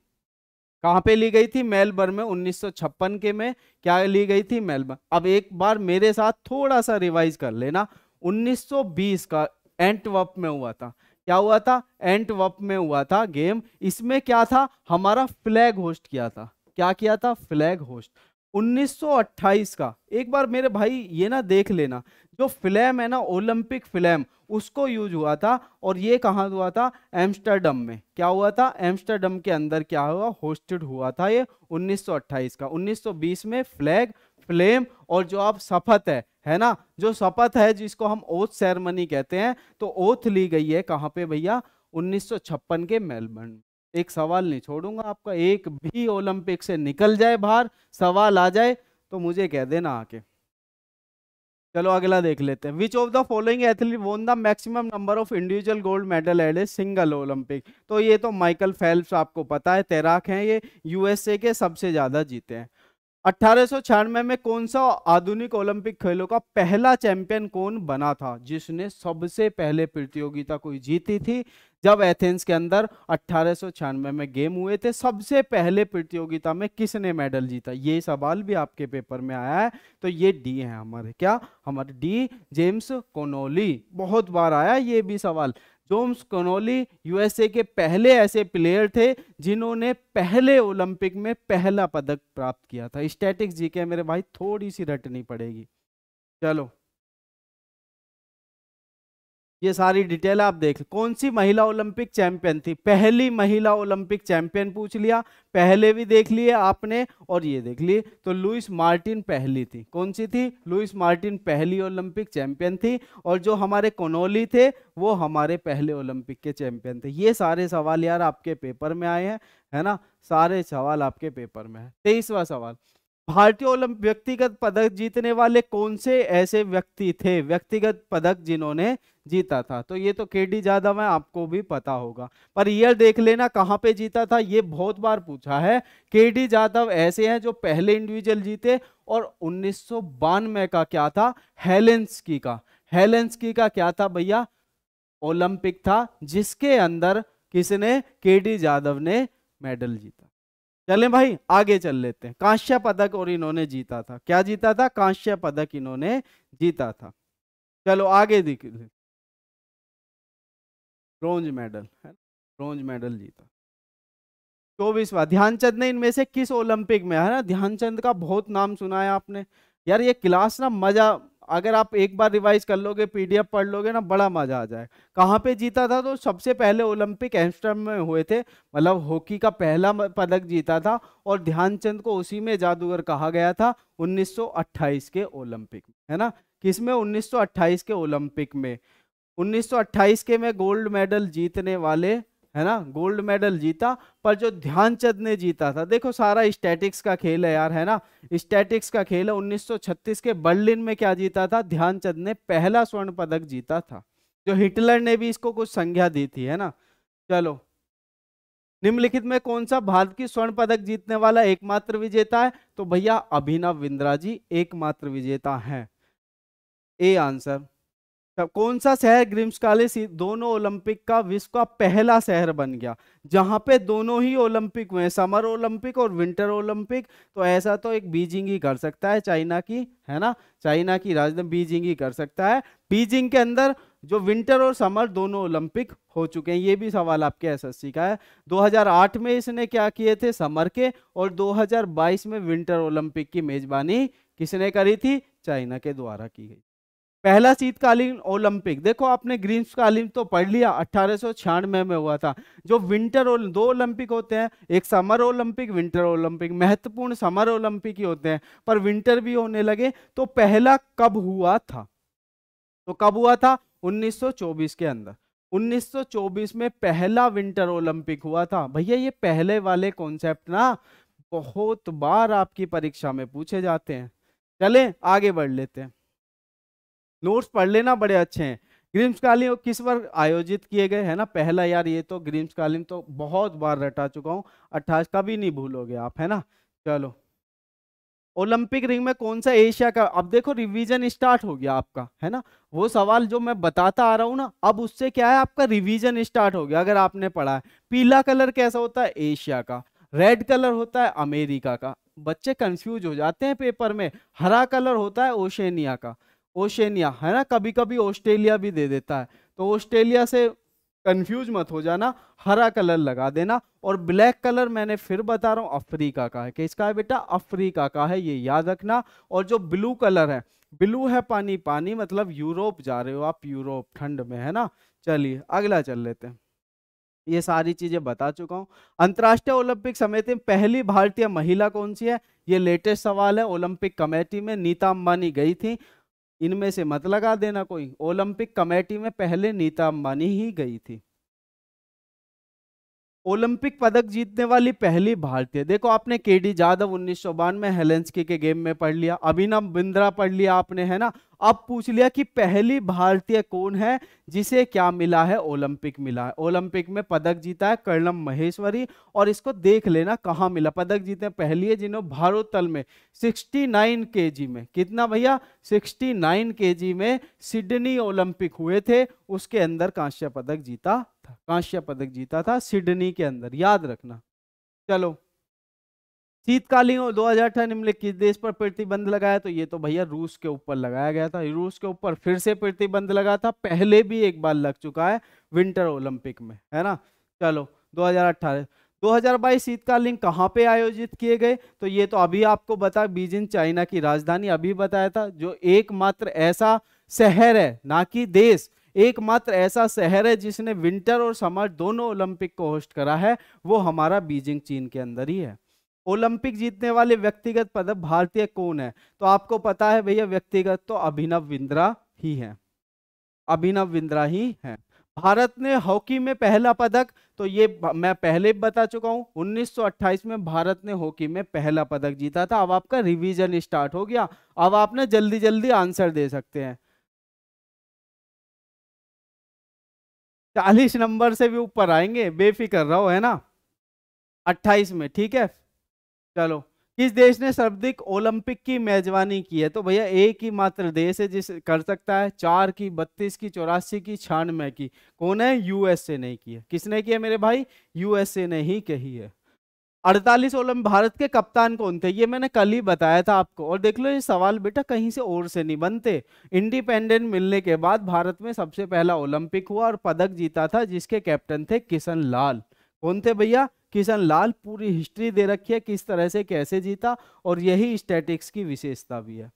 Speaker 2: कहाँ पे ली गई थी मेलबर्न में 1956 के में क्या ली गई थी मेलबर्न अब एक बार मेरे साथ थोड़ा सा रिवाइज कर लेना 1920 का एंटवर्प में हुआ था क्या हुआ था एंट वप में हुआ था गेम इसमें क्या था हमारा फ्लैग होस्ट किया था क्या किया था फ्लैग होस्ट 1928 का एक बार मेरे भाई ये ना देख लेना जो फ्लैम है ना ओलंपिक फ्लैम उसको यूज हुआ था और ये कहाँ हुआ था एम्स्टरडम में क्या हुआ था एम्स्टरडम के अंदर क्या हुआ होस्टेड हुआ था ये 1928 का 1920 में फ्लैग फ्लेम और जो आप शपथ है है ना जो शपथ है जिसको हम ओथ सेरेमनी कहते हैं तो ओथ ली गई है कहाँ पे भैया 1956 के मेलबर्न एक सवाल नहीं छोड़ूंगा आपका एक भी ओलंपिक से निकल जाए बाहर सवाल आ जाए तो मुझे कह देना आके चलो अगला देख लेते हैं which of the following athlete won the maximum number of individual gold medal at a single Olympic तो ये तो माइकल फेल्प्स आपको पता है तैराक हैं ये यूएसए के सबसे ज़्यादा जीते हैं में कौन सा आधुनिक ओलंपिक खेलों का पहला चैंपियन कौन बना था जिसने सबसे पहले प्रतियोगिता को जीती थी जब एथेंस के अंदर अठारह में गेम हुए थे सबसे पहले प्रतियोगिता में किसने मेडल जीता ये सवाल भी आपके पेपर में आया है तो ये डी है हमारे क्या हमारे डी जेम्स कोनोली बहुत बार आया ये भी सवाल डोम्स कनोली यूएसए के पहले ऐसे प्लेयर थे जिन्होंने पहले ओलंपिक में पहला पदक प्राप्त किया था स्टैटिक्स जी के मेरे भाई थोड़ी सी रटनी पड़ेगी चलो ये सारी डिटेल आप देख कौन सी महिला ओलंपिक चैंपियन थी पहली महिला ओलंपिक चैंपियन पूछ लिया पहले भी देख लिए आपने और ये देख लिए तो लुइस मार्टिन पहली थी कौन सी थी लुइस मार्टिन पहली ओलंपिक चैंपियन थी और जो हमारे कोनोली थे वो हमारे पहले ओलंपिक के चैंपियन थे ये सारे सवाल यार आपके पेपर में आए हैं है ना सारे सवाल आपके पेपर में है तेईसवा सवाल भारतीय ओलंपिक व्यक्तिगत पदक जीतने वाले कौन से ऐसे व्यक्ति थे व्यक्तिगत पदक जिन्होंने जीता था तो ये तो के डी जादव है आपको भी पता होगा पर ईयर देख लेना कहाँ पे जीता था ये बहुत बार पूछा है के डी जादव ऐसे हैं जो पहले इंडिविजुअल जीते और उन्नीस का क्या था हेलेंस्की का हेलेंस्की का क्या था भैया ओलंपिक था जिसके अंदर किसने के डी जादव ने मेडल जीता चले भाई आगे चल लेते हैं कांस्य पदक और इन्होंने जीता था क्या जीता था कांस्य पदक इन्होंने जीता
Speaker 1: था चलो आगे दिख ब्रॉन्ज मेडल है ब्रोंज मेडल जीता चौबीसवा ध्यानचंद ने इनमें से किस ओलंपिक
Speaker 2: में है ना ध्यानचंद का बहुत नाम सुना है आपने यार ये क्लास ना मजा अगर आप एक बार रिवाइज कर लोगे पीडीएफ पढ़ लोगे ना बड़ा मजा आ जाए कहाँ पे जीता था तो सबसे पहले ओलंपिक एम्स्टर्डम में हुए थे मतलब हॉकी का पहला पदक जीता था और ध्यानचंद को उसी में जादूगर कहा गया था 1928 के ओलंपिक है ना किसमें 1928 के ओलंपिक में 1928 के में गोल्ड मेडल जीतने वाले है ना गोल्ड मेडल जीता पर जो ध्यानचंद ने जीता था देखो सारा स्टैटिक्स का खेल है यार है ना स्टैटिक्स का खेल है 1936 के बर्लिन में क्या जीता था ध्यानचंद ने पहला स्वर्ण पदक जीता था जो हिटलर ने भी इसको कुछ संज्ञा दी थी है ना चलो निम्नलिखित में कौन सा भारत की स्वर्ण पदक जीतने वाला एकमात्र विजेता है तो भैया अभिनव बिंद्रा जी एकमात्र विजेता है ए आंसर कौन सा शहर ग्रिम्सकालिस दोनों ओलंपिक का विश्व का पहला शहर बन गया जहां पे दोनों ही ओलंपिक हुए समर ओलंपिक और विंटर ओलंपिक तो ऐसा तो एक बीजिंग ही कर सकता है चाइना की है ना चाइना की राजधानी बीजिंग ही कर सकता है बीजिंग के अंदर जो विंटर और समर दोनों ओलंपिक हो चुके हैं ये भी सवाल आपके एसएससी का है 2008 में इसने क्या किए थे समर के और 2022 में विंटर ओलंपिक की मेजबानी किसने करी थी चाइना के द्वारा की गई पहला शीतकालीन ओलंपिक देखो आपने ग्रीष्मकालीन तो पढ़ लिया अट्ठारह में हुआ था जो विंटर ओल दो ओलंपिक होते हैं एक समर ओलंपिक विंटर ओलंपिक महत्वपूर्ण समर ओलंपिक ही होते हैं पर विंटर भी होने लगे तो पहला कब हुआ था तो कब हुआ था 1924 के अंदर 1924 में पहला विंटर ओलंपिक हुआ था भैया ये पहले वाले कॉन्सेप्ट ना बहुत बार आपकी परीक्षा में पूछे जाते हैं चले आगे बढ़ लेते हैं नोट्स पढ़ लेना बड़े अच्छे हैं ग्रीष्मकालीन किस बार आयोजित किए गए है ना पहला यार ये तो ग्रीष्मकालीन तो बहुत बार रटा चुका हूँ अट्ठाईस का भी नहीं भूलोगे आप है ना चलो ओलंपिक रिंग में कौन सा एशिया का अब देखो रिवीजन स्टार्ट हो गया आपका है ना वो सवाल जो मैं बताता आ रहा हूँ ना अब उससे क्या है आपका रिवीजन स्टार्ट हो गया अगर आपने पढ़ा है पीला कलर कैसा होता है एशिया का रेड कलर होता है अमेरिका का बच्चे कंफ्यूज हो जाते हैं पेपर में हरा कलर होता है ओशेनिया का ओशनिया है ना कभी कभी ऑस्ट्रेलिया भी दे देता है तो ऑस्ट्रेलिया से कंफ्यूज मत हो जाना हरा कलर लगा देना और ब्लैक कलर मैंने फिर बता रहा हूँ अफ्रीका का है किसका है बेटा अफ्रीका का है ये याद रखना और जो ब्लू कलर है ब्लू है पानी पानी मतलब यूरोप जा रहे हो आप यूरोप ठंड में है ना चलिए अगला चल लेते हैं ये सारी चीजें बता चुका हूँ अंतर्राष्ट्रीय ओलंपिक समिति में पहली भारतीय महिला कौन सी है ये लेटेस्ट सवाल है ओलंपिक कमेटी में नीता अंबानी गई थी इनमें से मत लगा देना कोई ओलंपिक कमेटी में पहले नीता अंबानी ही गई थी ओलंपिक पदक जीतने वाली पहली भारतीय देखो आपने के डी जादव उन्नीस सौ बानवे हेलेंसकी के गेम में पढ़ लिया अभिनव बिंद्रा पढ़ लिया आपने है ना अब पूछ लिया कि पहली भारतीय कौन है जिसे क्या मिला है ओलंपिक मिला है ओलंपिक में पदक जीता है कर्णम महेश्वरी और इसको देख लेना कहाँ मिला पदक जीते हैं पहली है जिन्होंने भारोत्तल में 69 जी में कितना भैया 69 जी में सिडनी ओलंपिक हुए थे उसके अंदर कांस्य पदक जीता था कांस्य पदक जीता था सिडनी के अंदर याद रखना चलो शीतकालीन और 2018 निम्नलिखित देश पर प्रतिबंध लगाया तो ये तो भैया रूस के ऊपर लगाया गया था रूस के ऊपर फिर से प्रतिबंध लगा था पहले भी एक बार लग चुका है विंटर ओलंपिक में है ना चलो 2018 2022 शीतकालीन कहाँ पे आयोजित किए गए तो ये तो अभी आपको बता बीजिंग चाइना की राजधानी अभी बताया था जो एकमात्र ऐसा शहर है ना कि देश एकमात्र ऐसा शहर है जिसने विंटर और समर दोनों ओलंपिक को होस्ट करा है वो हमारा बीजिंग चीन के अंदर ही है ओलंपिक जीतने वाले व्यक्तिगत पदक भारतीय कौन है तो आपको पता है भैया व्यक्तिगत तो अभिनव बिंद्रा ही है अभिनव बिंद्रा ही है भारत ने हॉकी में पहला पदक तो ये मैं पहले बता चुका हूं 1928 में भारत ने हॉकी में पहला
Speaker 1: पदक जीता था अब आपका रिवीजन स्टार्ट हो गया अब आप ना जल्दी जल्दी आंसर दे सकते हैं चालीस नंबर से भी ऊपर आएंगे बेफिक्र रहो है ना अट्ठाईस में ठीक है चलो
Speaker 2: किस देश ने सर्वाधिक ओलंपिक की मेजबानी की है तो भैया एक ही मात्र देश है जिस कर सकता है चार की बत्तीस की चौरासी की छियानवे की कौन है यूएसए ने की है किसने की है मेरे भाई यूएसए ने ही कही है अड़तालीस ओलंपिक भारत के कप्तान कौन थे ये मैंने कल ही बताया था आपको और देख लो ये सवाल बेटा कहीं से और से नहीं बनते इंडिपेंडेंट मिलने के बाद भारत में सबसे पहला ओलंपिक हुआ और पदक जीता था जिसके कैप्टन थे किशन लाल कौन थे भैया किशन लाल पूरी हिस्ट्री दे रखी है किस तरह से कैसे जीता और यही स्टैटिक्स की विशेषता भी है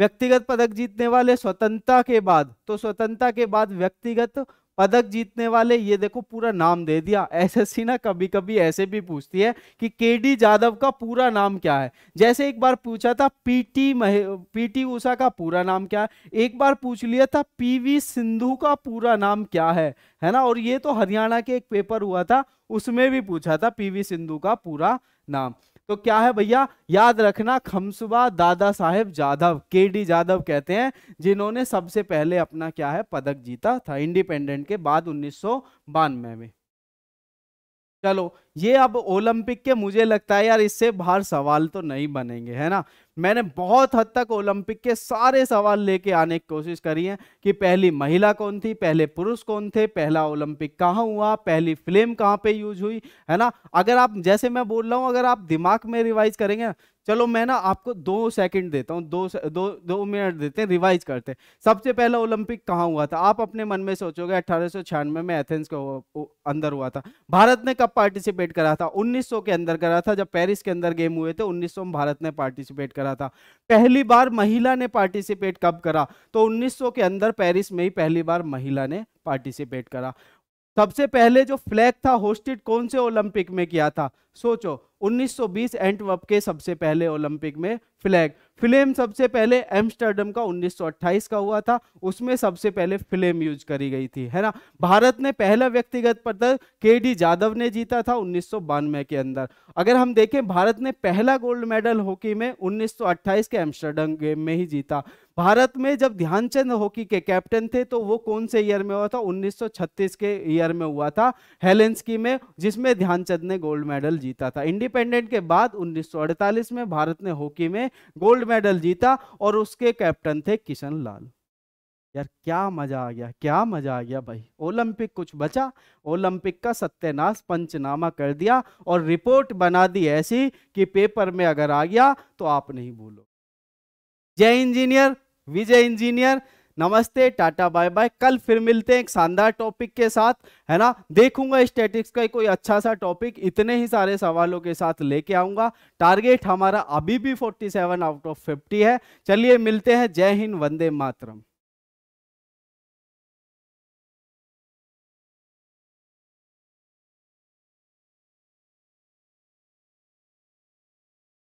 Speaker 2: व्यक्तिगत पदक जीतने वाले स्वतंत्रता के बाद तो स्वतंत्रता के बाद व्यक्तिगत पदक जीतने वाले ये देखो पूरा नाम दे दिया एसएससी ना कभी कभी ऐसे भी पूछती है कि केडी जाधव का पूरा नाम क्या है जैसे एक बार पूछा था पीटी महे पीटी ऊषा का पूरा नाम क्या है एक बार पूछ लिया था पीवी सिंधु का पूरा नाम क्या है है ना और ये तो हरियाणा के एक पेपर हुआ था उसमें भी पूछा था पी सिंधु का पूरा नाम तो क्या है भैया याद रखना खमसुबा दादा साहेब जाधव के डी जाधव कहते हैं जिन्होंने सबसे पहले अपना क्या है पदक जीता था इंडिपेंडेंट के बाद उन्नीस में चलो ये अब ओलंपिक के मुझे लगता है यार इससे बाहर सवाल तो नहीं बनेंगे है ना मैंने बहुत हद तक ओलंपिक के सारे सवाल लेके आने की कोशिश करी है कि पहली महिला कौन थी पहले पुरुष कौन थे पहला ओलंपिक कहाँ हुआ पहली फिल्म कहाँ पे यूज हुई है ना अगर आप जैसे मैं बोल रहा हूँ अगर आप दिमाग में रिवाइज करेंगे ना चलो मैं ना आपको दो सेकंड देता हूँ दो दो दो मिनट देते हैं रिवाइज करते हैं सबसे पहला ओलंपिक कहाँ हुआ था आप अपने मन में सोचोगे अठारह में एथेंस के अंदर हुआ था भारत ने कब पार्टिसिपेट पार्टिसिपेट करा था 1900 के अंदर करा था जब पेरिस के अंदर गेम हुए थे 1900 में भारत ने पार्टिसिपेट करा था पहली बार महिला ने पार्टिसिपेट कब करा तो 1900 के अंदर पेरिस में ही पहली बार महिला ने पार्टिसिपेट करा सबसे पहले जो फ्लैग था होस्टेड कौन से ओलंपिक में किया था सोचो 1920 एंटवर्प के सबसे पहले ओलंपिक में फ्लैग फ्लेम सबसे पहले एम्स्टर्डम का 1928 का हुआ था उसमें सबसे पहले फ्लेम यूज करी गई थी है ना भारत ने पहला व्यक्तिगत पदक के डी जादव ने जीता था उन्नीस के अंदर अगर हम देखें भारत ने पहला गोल्ड मेडल हॉकी में 1928 के एम्स्टर्डम गेम में ही जीता भारत में जब ध्यानचंद हॉकी के कैप्टन थे तो वो कौन से ईयर में हुआ था 1936 के ईयर में हुआ था हेलेंसकी में जिसमें ध्यानचंद ने गोल्ड मेडल जीता था इंडिपेंडेंस इंडिपेंडेंट के बाद 1948 में भारत ने हॉकी में गोल्ड मेडल जीता और उसके कैप्टन थे किशन लाल यार क्या मजा आ गया क्या मजा आ गया भाई ओलंपिक कुछ बचा ओलंपिक का सत्यानाश पंचनामा कर दिया और रिपोर्ट बना दी ऐसी कि पेपर में अगर आ गया तो आप नहीं भूलो जय इंजीनियर विजय इंजीनियर नमस्ते टाटा बाय बाय कल फिर मिलते हैं एक शानदार टॉपिक के साथ है ना देखूंगा स्टैटिक्स का कोई अच्छा सा टॉपिक इतने ही सारे सवालों के साथ लेके आऊंगा टारगेट
Speaker 1: हमारा अभी भी 47 आउट ऑफ 50 है चलिए मिलते हैं जय हिंद वंदे मातरम